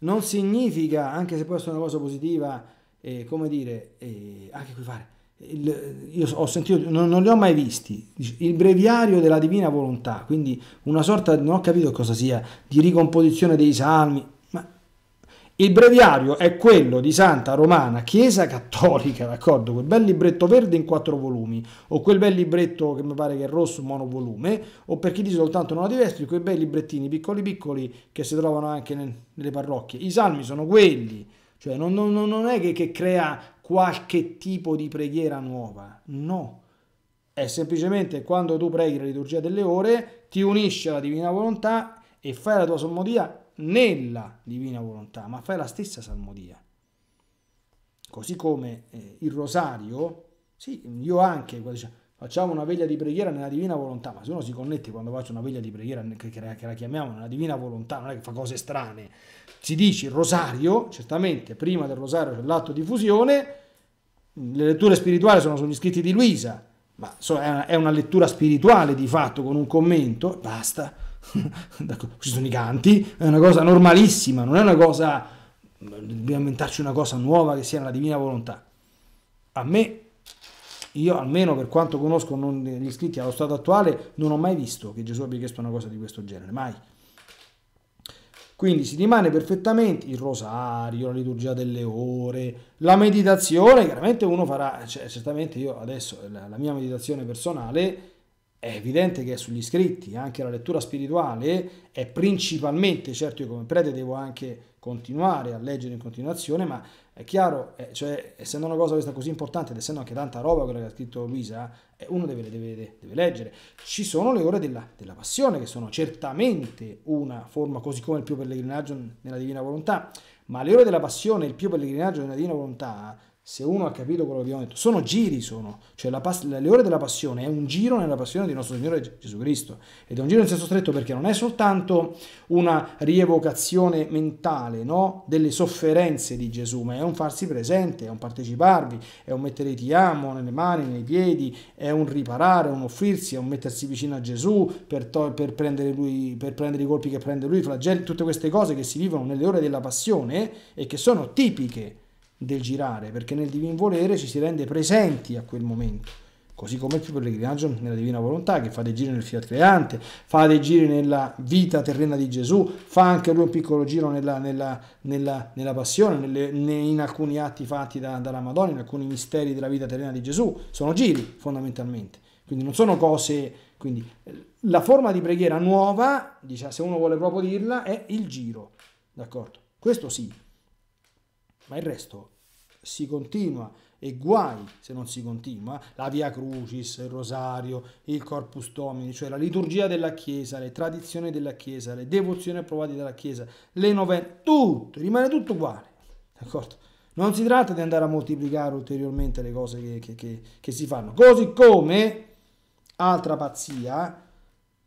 non significa, anche se può essere una cosa positiva, eh, come dire, eh, anche qui fare, il, io ho sentito, non, non, li ho mai visti, il breviario della divina volontà, quindi una sorta, non ho capito cosa sia, di ricomposizione dei salmi, ma il breviario è quello di Santa Romana Chiesa Cattolica, d'accordo? Quel bel libretto verde in quattro volumi, o quel bel libretto che mi pare che è rosso, monovolume, o per chi dice soltanto non lo diversi, quei bei librettini piccoli piccoli che si trovano anche nel, nelle parrocchie. I salmi sono quelli, cioè non, non, non è che, che crea qualche tipo di preghiera nuova, no. È semplicemente quando tu preghi la liturgia delle ore, ti unisci alla divina volontà e fai la tua salmodia nella divina volontà, ma fai la stessa salmodia. Così come eh, il rosario, sì, io anche, diciamo, facciamo una veglia di preghiera nella divina volontà, ma se uno si connette quando faccio una veglia di preghiera che la chiamiamo nella divina volontà, non è che fa cose strane, si dice il rosario, certamente prima del rosario c'è l'atto di fusione, le letture spirituali sono sugli scritti di Luisa, ma è una lettura spirituale di fatto con un commento, basta, ci sono i canti, è una cosa normalissima, non è una cosa, dobbiamo inventarci una cosa nuova che sia nella divina volontà. A me io almeno per quanto conosco non, gli iscritti allo stato attuale, non ho mai visto che Gesù abbia chiesto una cosa di questo genere, mai. Quindi si rimane perfettamente il rosario, la liturgia delle ore, la meditazione, chiaramente uno farà, cioè, certamente io adesso la, la mia meditazione personale è evidente che è sugli iscritti, anche la lettura spirituale è principalmente, certo io come prete devo anche continuare a leggere in continuazione, ma è chiaro, eh, cioè, essendo una cosa questa così importante ed essendo anche tanta roba quella che ha scritto Luisa, eh, uno deve, deve, deve leggere. Ci sono le ore della, della, passione, che sono certamente una forma, così come il più pellegrinaggio nella Divina Volontà, ma le ore della passione e il più pellegrinaggio nella Divina Volontà se uno ha capito quello che abbiamo detto, sono giri, sono, cioè pas- le ore della passione è un giro nella passione di nostro Signore Gesù Cristo, ed è un giro in senso stretto perché non è soltanto una rievocazione mentale no? delle sofferenze di Gesù, ma è un farsi presente, è un parteciparvi, è un mettere ti amo nelle mani, nei piedi, è un riparare, è un offrirsi, è un mettersi vicino a Gesù per, to- per, prendere, lui, per prendere i colpi che prende lui, flagelli, tutte queste cose che si vivono nelle ore della passione e che sono tipiche del girare, perché nel divin volere ci si rende presenti a quel momento, così come il pellegrinaggio nella divina volontà, che fa dei giri nel fiat creante, fa dei giri nella vita terrena di Gesù, fa anche lui un piccolo giro nella, nella, nella, nella passione, nelle, in alcuni atti fatti da, dalla Madonna, in alcuni misteri della vita terrena di Gesù, sono giri fondamentalmente, quindi non sono cose... Quindi la forma di preghiera nuova, diciamo, se uno vuole proprio dirla, è il giro, d'accordo? Questo sì, ma il resto si continua e guai se non si continua, la Via Crucis, il Rosario, il Corpus Domini, cioè la liturgia della Chiesa, le tradizioni della Chiesa, le devozioni approvate dalla Chiesa, le novene, tutto, rimane tutto uguale, d'accordo? Non si tratta di andare a moltiplicare ulteriormente le cose che, che, che, che si fanno, così come, altra pazzia,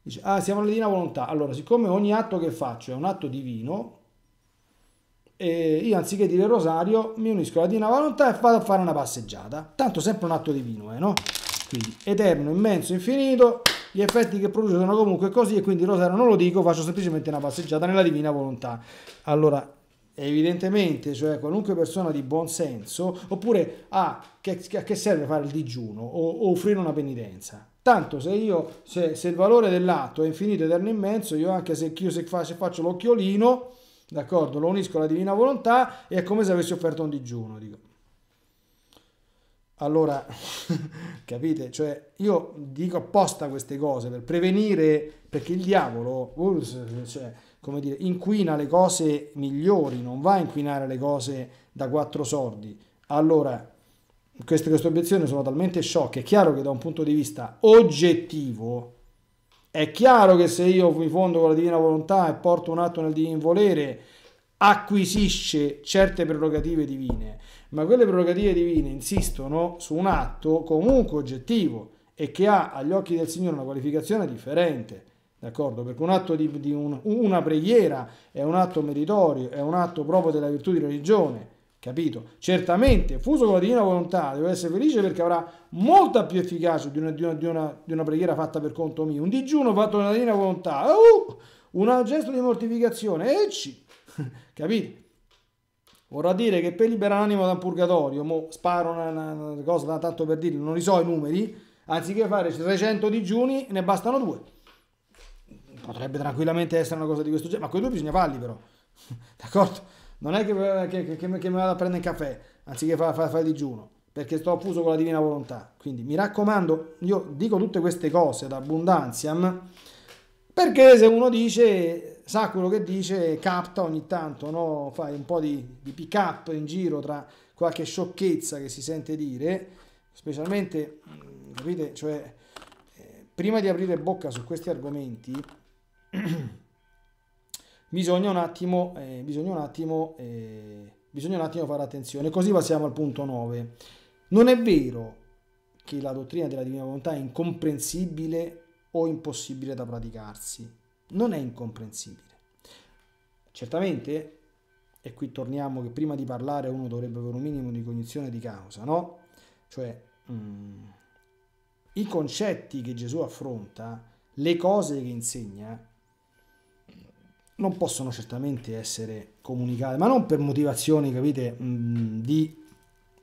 dice, ah, siamo alla divina volontà, allora siccome ogni atto che faccio è un atto divino, e io anziché dire rosario mi unisco alla Divina Volontà e vado a fare una passeggiata. Tanto sempre un atto divino, eh, no? Quindi eterno, immenso, infinito, gli effetti che produce sono comunque così e quindi rosario non lo dico, faccio semplicemente una passeggiata nella Divina Volontà. Allora, evidentemente, cioè qualunque persona di buon senso, oppure ah, che, a che serve fare il digiuno o, o offrire una penitenza? Tanto se io, se, se il valore dell'atto è infinito, eterno, immenso, io anche se, io se faccio, faccio l'occhiolino d'accordo? Lo unisco alla divina volontà e è come se avessi offerto un digiuno, dico. Allora, capite? Cioè, io dico apposta queste cose per prevenire, perché il diavolo, uh, cioè, come dire, inquina le cose migliori, non va a inquinare le cose da quattro sordi. Allora, queste, queste obiezioni sono talmente sciocche, è chiaro che da un punto di vista oggettivo, è chiaro che se io mi fondo con la divina volontà e porto un atto nel divino volere, acquisisce certe prerogative divine, ma quelle prerogative divine insistono su un atto comunque oggettivo e che ha agli occhi del Signore una qualificazione differente. D'accordo? Perché un atto di, di un, una preghiera è un atto meritorio, è un atto proprio della virtù di religione Capito? Certamente, fuso con la divina volontà, devo essere felice perché avrà molta più efficacia di una, di una, di una, di una preghiera fatta per conto mio. Un digiuno fatto con la divina volontà, uh, un gesto di mortificazione, ecci, eh capito? Vorrà dire che per liberare l'anima da un purgatorio, mo sparo una, una, una cosa tanto per dirlo, non li so i numeri, anziché fare 300 digiuni ne bastano due. Potrebbe tranquillamente essere una cosa di questo genere, ma quei due bisogna farli però, d'accordo? non è che, che, che, che mi vado a prendere il caffè anziché fare fa, fa il digiuno, perché sto affuso con la divina volontà. Quindi mi raccomando, io dico tutte queste cose ad abbondanziam, perché se uno dice, sa quello che dice, capta ogni tanto, no? fai un po' di, di pick up in giro tra qualche sciocchezza che si sente dire, specialmente, capite, cioè, eh, prima di aprire bocca su questi argomenti, bisogna un attimo, eh, bisogna un attimo, eh, bisogna un attimo fare attenzione. Così passiamo al punto 9. Non è vero che la dottrina della divina volontà è incomprensibile o impossibile da praticarsi. Non è incomprensibile. Certamente, e qui torniamo che prima di parlare uno dovrebbe avere un minimo di cognizione di causa, no? Cioè, mm, i concetti che Gesù affronta, le cose che insegna, non possono certamente essere comunicate, ma non per motivazioni, capite, mm, di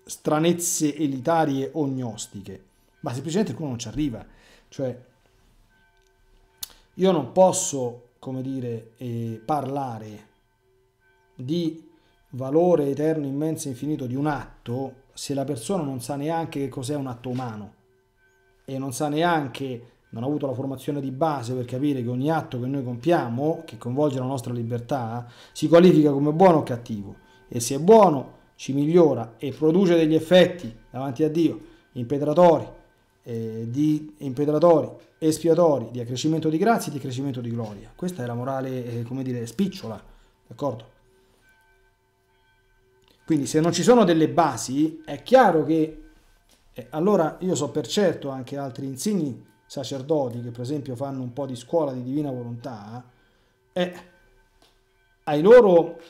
stranezze elitarie o gnostiche, ma semplicemente qualcuno non ci arriva. Cioè, io non posso, come dire, eh, parlare di valore eterno, immenso, e infinito di un atto se la persona non sa neanche che cos'è un atto umano e non sa neanche non ha avuto la formazione di base per capire che ogni atto che noi compiamo, che coinvolge la nostra libertà, si qualifica come buono o cattivo. E se è buono, ci migliora e produce degli effetti davanti a Dio, impedratori, eh, di, impedratori espiatori, di accrescimento di grazia e di accrescimento di gloria. Questa è la morale, eh, come dire, spicciola, d'accordo? Quindi se non ci sono delle basi, è chiaro che eh, allora io so per certo anche altri insegni sacerdoti che per esempio fanno un po' di scuola di divina volontà, eh, ai loro,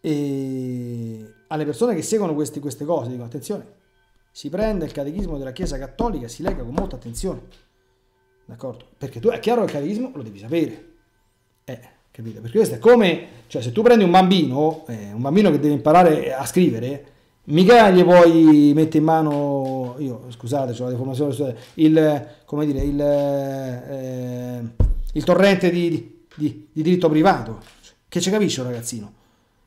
eh, alle persone che seguono questi, queste cose, dicono attenzione, si prende il catechismo della Chiesa Cattolica e si lega con molta attenzione. D'accordo? Perché tu è chiaro che il catechismo lo devi sapere. Eh, capito? Perché questo è come, cioè se tu prendi un bambino, eh, un bambino che deve imparare a scrivere, mica gli puoi mettere in mano, io scusate, cioè la deformazione, il, come dire, il, eh, il torrente di, di, di, diritto privato. Che ci capisce un ragazzino?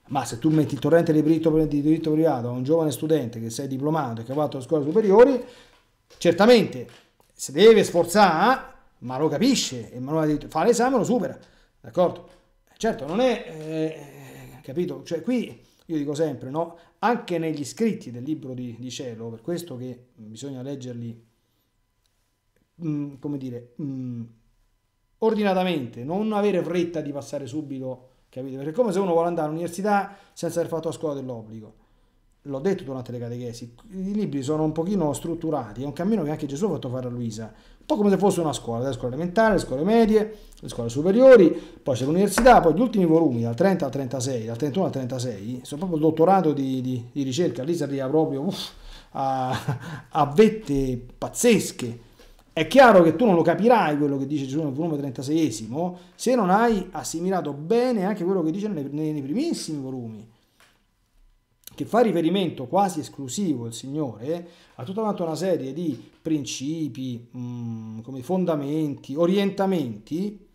Ma se tu metti il torrente di diritto, di diritto privato a un giovane studente che sei diplomato e che ha fatto la scuola superiore certamente si deve sforzare, ma lo capisce, e fa l'esame lo supera, d'accordo? Certo, non è, eh, capito? Cioè qui, io dico sempre, no? anche negli scritti del libro di, di Cielo, per questo che bisogna leggerli, mh, mm, come dire, mh, mm, ordinatamente, non avere fretta di passare subito, capite? Perché è come se uno vuole andare all'università senza aver fatto la scuola dell'obbligo. L'ho detto durante le catechesi, i libri sono un pochino strutturati, è un cammino che anche Gesù ha fatto fare a Luisa po' come se fosse una scuola, le scuole elementari, le scuole medie, le scuole superiori, poi c'è l'università, poi gli ultimi volumi dal 30 al 36, dal 31 al 36, sono proprio il dottorato di, di, di ricerca, lì si arriva proprio uff, a, a vette pazzesche. È chiaro che tu non lo capirai quello che dice Gesù nel volume 36 se non hai assimilato bene anche quello che dice nei, nei primissimi volumi che fa riferimento quasi esclusivo il Signore a tutta una serie di principi, mh, mm, fondamenti, orientamenti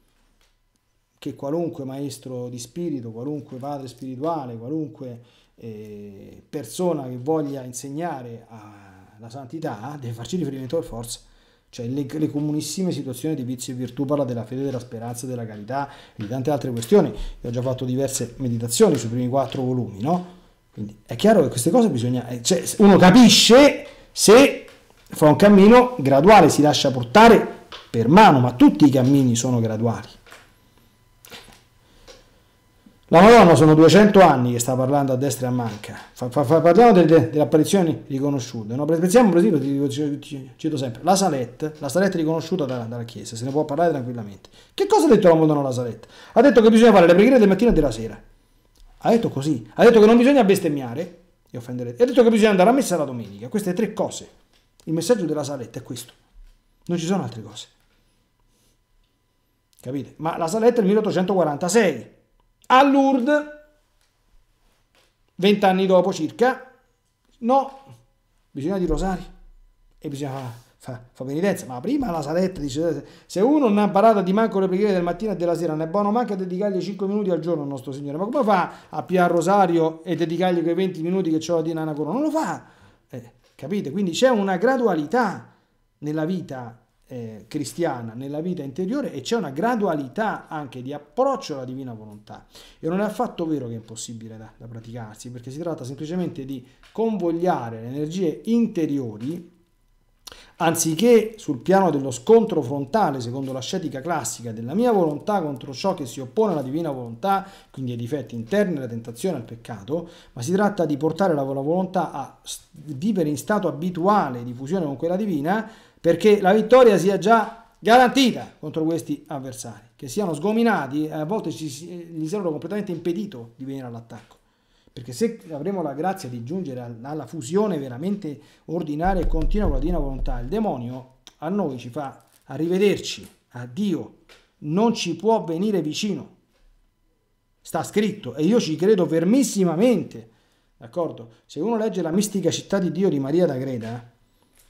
che qualunque maestro di spirito, qualunque padre spirituale, qualunque eh, persona che voglia insegnare la santità deve farci riferimento per forza. Cioè le, le comunissime situazioni di vizio e virtù parla della fede, della speranza, della carità e di tante altre questioni. Io ho già fatto diverse meditazioni sui primi quattro volumi, no? Quindi è chiaro che queste cose bisogna... Eh, cioè, uno capisce se fa un cammino graduale, si lascia portare per mano, ma tutti i cammini sono graduali. La Madonna sono 200 anni che sta parlando a destra e a manca. Fa, fa, parliamo delle, delle, apparizioni riconosciute. No? Pensiamo per esempio, cito sempre, la Salette, la Salette riconosciuta da, dalla Chiesa, se ne può parlare tranquillamente. Che cosa ha detto la Madonna alla Salette? Ha detto che bisogna fare le preghiere del mattino e della sera. Ha detto così. Ha detto che non bisogna bestemmiare e offendere. ha detto che bisogna andare a messa la domenica. Queste tre cose. Il messaggio della saletta è questo. Non ci sono altre cose. Capite? Ma la saletta è il 1846. A Lourdes, vent'anni dopo circa, no, bisogna di rosari e bisogna fa, fa penitenza, ma prima la saletta dice, se uno non ha imparato di manco le preghiere del mattino e della sera, non è buono manco a dedicargli 5 minuti al giorno al nostro Signore, ma come fa a piare rosario e dedicargli quei 20 minuti che c'ho la Dina Anacoro? Non lo fa, eh, capite? Quindi c'è una gradualità nella vita eh, cristiana nella vita interiore e c'è una gradualità anche di approccio alla divina volontà e non è affatto vero che è impossibile da, da praticarsi perché si tratta semplicemente di convogliare le energie interiori Anziché sul piano dello scontro frontale, secondo la scetica classica, della mia volontà contro ciò che si oppone alla divina volontà, quindi ai difetti interni, alla tentazione, al peccato, ma si tratta di portare la, volontà a vivere in stato abituale di fusione con quella divina, perché la vittoria sia già garantita contro questi avversari, che siano sgominati, a volte ci, eh, gli saranno completamente impedito di venire all'attacco. Perché se avremo la grazia di giungere alla fusione veramente ordinaria e continua con la divina volontà, il demonio a noi ci fa arrivederci, a Dio, non ci può venire vicino. Sta scritto e io ci credo fermissimamente. D'accordo? Se uno legge la mistica città di Dio di Maria da Greda,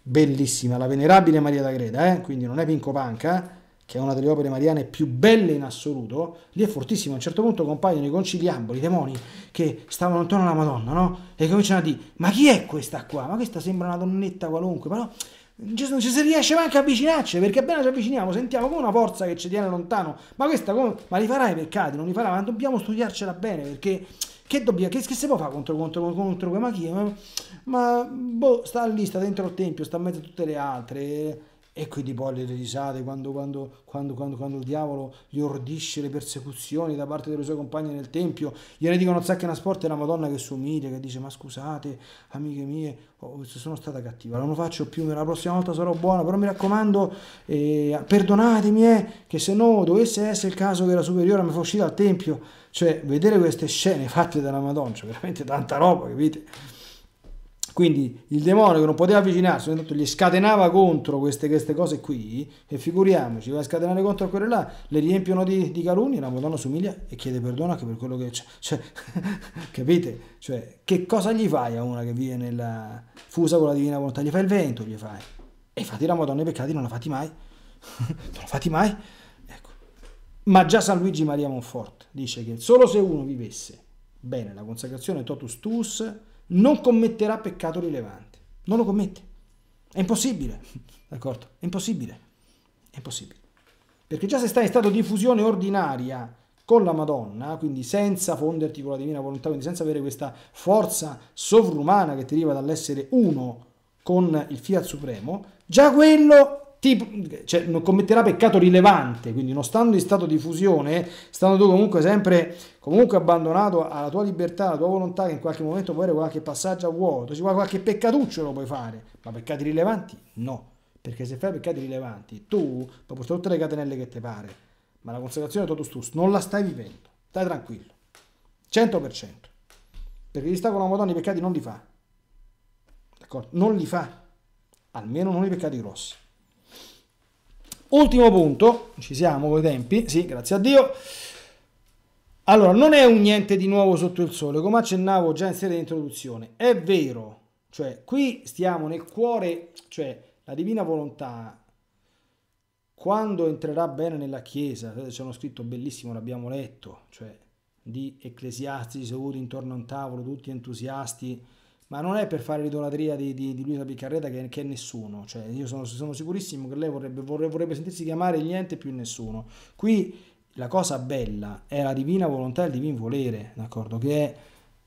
bellissima, la venerabile Maria da Greda, eh? quindi non è Pinco Panca, che è una delle opere mariane più belle in assoluto, lì è fortissimo, a un certo punto compaiono i conciliamboli, i demoni che stavano intorno alla Madonna, no? E cominciano a dire, ma chi è questa qua? Ma questa sembra una donnetta qualunque, però non ci si riesce neanche a avvicinarci perché appena ci avviciniamo sentiamo come una forza che ci tiene lontano. Ma questa come? Ma li farà i peccati, non li farà, ma dobbiamo studiarcela bene perché che, dobbiamo, che, che si può fare contro, contro, contro, contro ma chi? Ma, ma boh, sta lì, sta dentro il tempio, sta in mezzo a tutte le altre. E quindi poi le risate, quando, quando, quando, quando, il diavolo gli ordisce le persecuzioni da parte delle sue compagne nel Tempio, gliene dicono una sport e la Madonna che si umilia, che dice ma scusate amiche mie, oh, oh, sono stata cattiva, non lo faccio più, la prossima volta sarò buona, però mi raccomando eh, perdonatemi eh, che se no dovesse essere il caso che la superiore mi fa uscita al Tempio, cioè vedere queste scene fatte dalla Madonna, cioè veramente tanta roba, capite? Quindi il demonio che non poteva avvicinarsi, intanto gli scatenava contro queste, queste cose qui, e figuriamoci, va a scatenare contro quelle là, le riempiono di, di calunnie, la Madonna somiglia e chiede perdono anche per quello che c'è. Cioè, capite? Cioè, che cosa gli fai a una che vive nella, fusa con la divina volontà? Gli fai il vento, gli fai. E infatti la Madonna i peccati non la fatti mai. non la fatti mai. Ecco. Ma già San Luigi Maria Monfort dice che solo se uno vivesse bene la consacrazione totus tus, non commetterà peccato rilevante. Non lo commette. È impossibile, d'accordo? È impossibile. È impossibile. Perché già se stai in stato di fusione ordinaria con la Madonna, quindi senza fonderti con la divina volontà, quindi senza avere questa forza sovrumana che deriva dall'essere uno con il Fiat Supremo, già quello Tipo, cioè, non commetterà peccato rilevante, quindi non stando in stato di fusione, stando tu comunque sempre comunque abbandonato alla tua libertà, alla tua volontà, che in qualche momento puoi avere qualche passaggio a vuoto, ci cioè qualche peccatuccio lo puoi fare, ma peccati rilevanti no, perché se fai peccati rilevanti tu puoi portare tutte le catenelle che ti pare, ma la consacrazione totus tus non la stai vivendo, stai tranquillo, 100%, perché gli sta con la Madonna i peccati non li fa, d'accordo? Non li fa, almeno non i peccati grossi. Ultimo punto, ci siamo con i tempi, sì, grazie a Dio. Allora, non è un niente di nuovo sotto il sole, come accennavo già in serie di introduzione. È vero, cioè qui stiamo nel cuore, cioè la divina volontà quando entrerà bene nella Chiesa, c'è uno scritto bellissimo, l'abbiamo letto, cioè di ecclesiasti seduti intorno a un tavolo, tutti entusiasti, ma non è per fare l'idolatria di, di, di Luisa Piccarreta che, che, è nessuno, cioè io sono, sono sicurissimo che lei vorrebbe, vorrebbe, vorrebbe sentirsi chiamare niente più nessuno. Qui la cosa bella è la divina volontà e il divin volere, d'accordo? Che è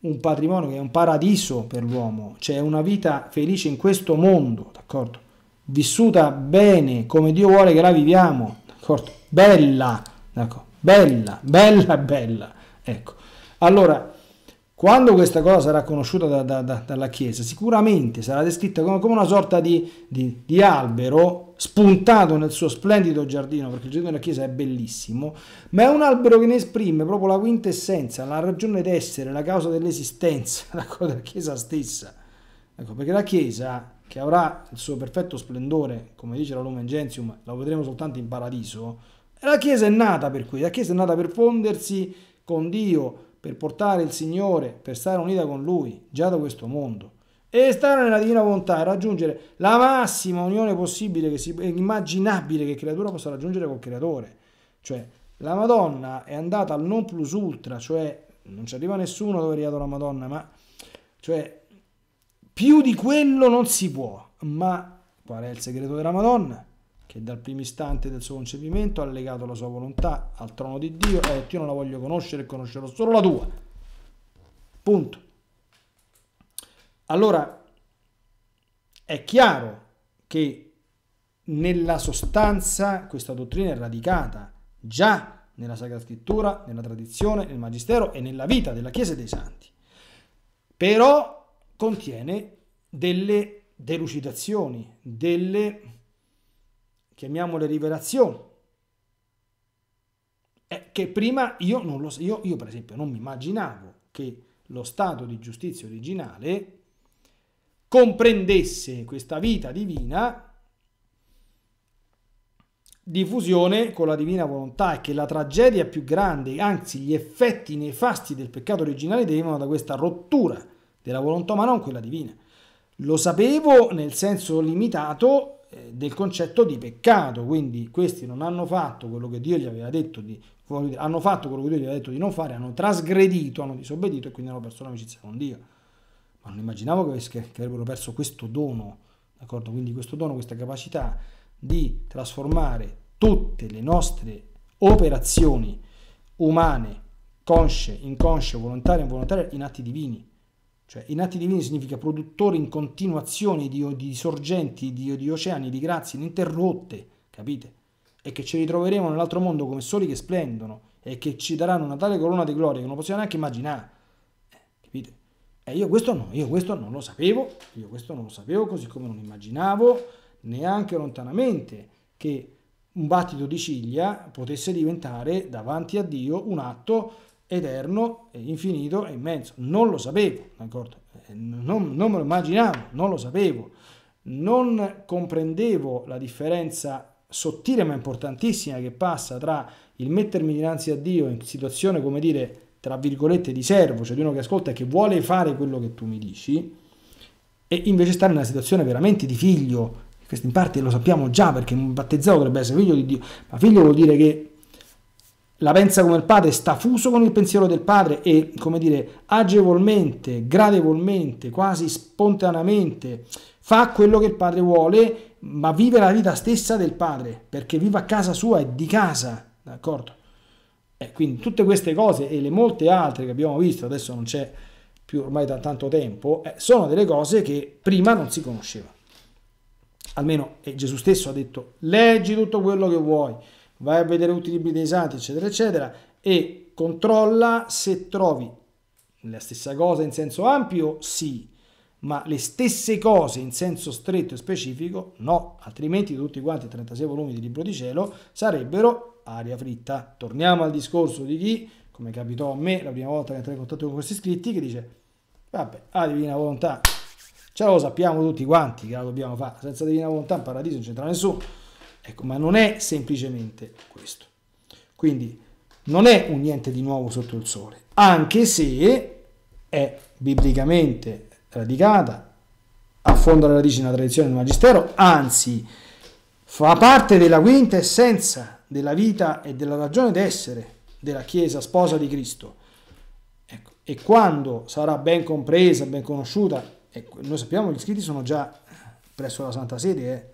un patrimonio, che è un paradiso per l'uomo, cioè una vita felice in questo mondo, d'accordo? Vissuta bene, come Dio vuole che la viviamo, d'accordo? Bella, d'accordo? Bella, bella, bella, ecco. Allora, quando questa cosa sarà conosciuta da, da, da, dalla Chiesa, sicuramente sarà descritta come, come una sorta di, di, di, albero spuntato nel suo splendido giardino, perché il giardino della Chiesa è bellissimo, ma è un albero che ne esprime proprio la quintessenza, la ragione d'essere, la causa dell'esistenza, la della Chiesa stessa. Ecco, perché la Chiesa, che avrà il suo perfetto splendore, come dice la Lumen Gentium, lo vedremo soltanto in paradiso, la Chiesa è nata per questo, la Chiesa è nata per fondersi con Dio, per portare il Signore, per stare unita con Lui, già da questo mondo, e stare nella divina volontà e raggiungere la massima unione possibile, che si, immaginabile che creatura possa raggiungere col Creatore. Cioè, la Madonna è andata al non plus ultra, cioè non ci arriva nessuno dove è arrivata la Madonna, ma cioè, più di quello non si può. Ma qual è il segreto della Madonna? che dal primo istante del suo concepimento ha legato la sua volontà al trono di Dio e ha detto io non la voglio conoscere e conoscerò solo la tua. Punto. Allora, è chiaro che nella sostanza questa dottrina è radicata già nella Sacra Scrittura, nella tradizione, nel Magistero e nella vita della Chiesa dei Santi. Però contiene delle delucidazioni, delle chiamiamole rivelazioni, è che prima io non lo io, io per esempio non mi immaginavo che lo stato di giustizia originale comprendesse questa vita divina di fusione con la divina volontà e che la tragedia più grande, anzi gli effetti nefasti del peccato originale derivano da questa rottura della volontà ma non quella divina. Lo sapevo nel senso limitato eh, del concetto di peccato, quindi questi non hanno fatto quello che Dio gli aveva detto di hanno fatto quello che Dio gli aveva detto di non fare, hanno trasgredito, hanno disobbedito e quindi hanno perso l'amicizia con Dio. Ma non immaginavo che, che avrebbero perso questo dono, d'accordo? Quindi questo dono, questa capacità di trasformare tutte le nostre operazioni umane, consce, inconsce, volontarie e involontarie in atti divini. Cioè, in atti divini significa produttore in continuazione di, di sorgenti, di, di oceani, di grazie ininterrotte, capite? E che ci ritroveremo nell'altro mondo come soli che splendono e che ci daranno una tale corona di gloria che non possiamo neanche immaginare, eh, capite? E io questo no, io questo non lo sapevo, io questo non lo sapevo, così come non immaginavo neanche lontanamente che un battito di ciglia potesse diventare davanti a Dio un atto eterno, infinito e immenso. Non lo sapevo, eh, non, non, me lo immaginavo, non lo sapevo. Non comprendevo la differenza sottile ma importantissima che passa tra il mettermi dinanzi a Dio in situazione, come dire, tra virgolette di servo, cioè di uno che ascolta e che vuole fare quello che tu mi dici, e invece stare in una situazione veramente di figlio, questo in parte lo sappiamo già perché un battezzato dovrebbe essere figlio di Dio, ma figlio vuol dire che la pensa come il padre, sta fuso con il pensiero del padre e, come dire, agevolmente, gradevolmente, quasi spontaneamente, fa quello che il padre vuole, ma vive la vita stessa del padre, perché vive a casa sua e di casa, d'accordo? Eh, quindi tutte queste cose e le molte altre che abbiamo visto, adesso non c'è più ormai da tanto tempo, eh, sono delle cose che prima non si conosceva. Almeno eh, Gesù stesso ha detto, leggi tutto quello che vuoi, vai a vedere utili bilanciati, eccetera, eccetera, e controlla se trovi la stessa cosa in senso ampio, sì, ma le stesse cose in senso stretto e specifico, no, altrimenti tutti quanti i 36 volumi di Libro di Cielo sarebbero aria fritta. Torniamo al discorso di chi, come capitò a me la prima volta che entrai in contatto con questi iscritti, che dice, vabbè, la divina volontà, ce lo sappiamo tutti quanti che la dobbiamo fare, senza divina volontà in paradiso non c'entra nessuno. Ecco, ma non è semplicemente questo. Quindi non è un niente di nuovo sotto il sole, anche se è biblicamente radicata, affonda le radici nella tradizione del magistero, anzi fa parte della quinta essenza della vita e della ragione d'essere della Chiesa sposa di Cristo. Ecco, e quando sarà ben compresa, ben conosciuta, ecco, noi sappiamo che gli scritti sono già presso la Santa Sede, eh,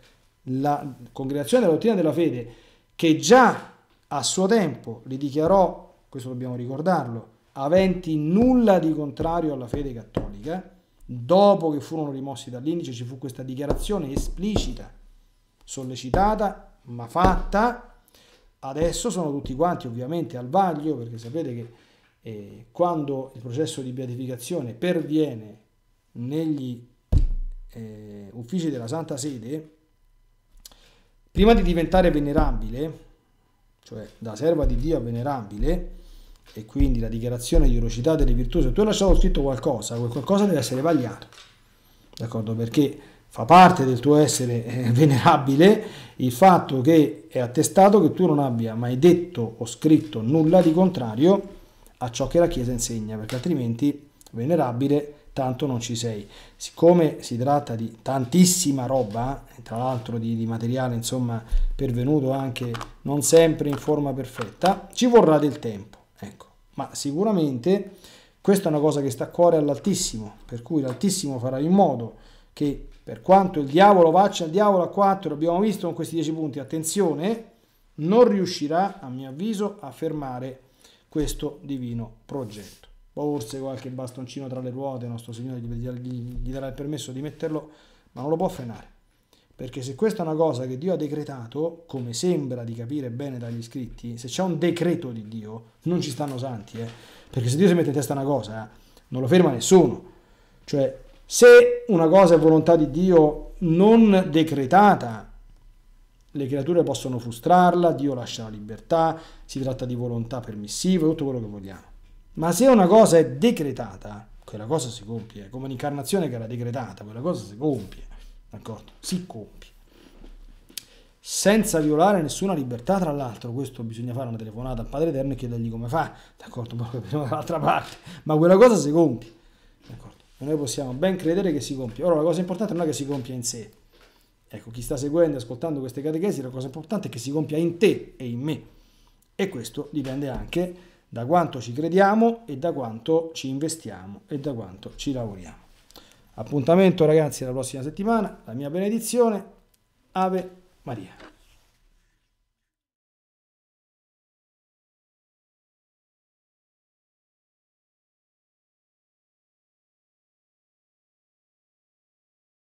la congregazione della dottrina della fede, che già a suo tempo li dichiarò, questo dobbiamo ricordarlo, aventi nulla di contrario alla fede cattolica, dopo che furono rimossi dall'indice ci fu questa dichiarazione esplicita, sollecitata, ma fatta. Adesso sono tutti quanti ovviamente al vaglio, perché sapete che eh, quando il processo di beatificazione perviene negli eh, uffici della Santa Sede, Prima di diventare venerabile, cioè da serva di Dio a venerabile, e quindi la dichiarazione di orocità delle virtù, se tu hai lasciato scritto qualcosa, quel qualcosa deve essere vagliato, d'accordo? Perché fa parte del tuo essere eh, venerabile il fatto che è attestato che tu non abbia mai detto o scritto nulla di contrario a ciò che la Chiesa insegna, perché altrimenti venerabile tanto non ci sei. Siccome si tratta di tantissima roba, eh, tra l'altro di, di, materiale insomma pervenuto anche non sempre in forma perfetta, ci vorrà del tempo, ecco. Ma sicuramente questa è una cosa che sta a cuore all'Altissimo, per cui l'Altissimo farà in modo che per quanto il diavolo faccia il diavolo a 4, abbiamo visto con questi 10 punti, attenzione, non riuscirà a mio avviso a fermare questo divino progetto. Boh, forse qualche bastoncino tra le ruote, il nostro signore gli, gli, gli darà il permesso di metterlo, ma non lo può frenare. Perché se questa è una cosa che Dio ha decretato, come sembra di capire bene dagli scritti, se c'è un decreto di Dio, non ci stanno santi, eh? perché se Dio si mette in testa una cosa, eh, non lo ferma nessuno. Cioè, se una cosa è volontà di Dio non decretata, le creature possono frustrarla, Dio lascia la libertà, si tratta di volontà permissiva, tutto quello che vogliamo. Ma se una cosa è decretata, quella cosa si compie, è come l'incarnazione che era decretata, quella cosa si compie, d'accordo? Si compie. Senza violare nessuna libertà, tra l'altro, questo bisogna fare una telefonata al Padre Eterno e chiedergli come fa, d'accordo? Poi dall'altra parte, ma quella cosa si compie, d'accordo? E noi possiamo ben credere che si compie. Ora, la cosa importante non è che si compia in sé. Ecco, chi sta seguendo e ascoltando queste catechesi, la cosa importante è che si compia in te e in me. E questo dipende anche da quanto ci crediamo e da quanto ci investiamo e da quanto ci lavoriamo. Appuntamento ragazzi la prossima settimana, la mia benedizione, Ave Maria.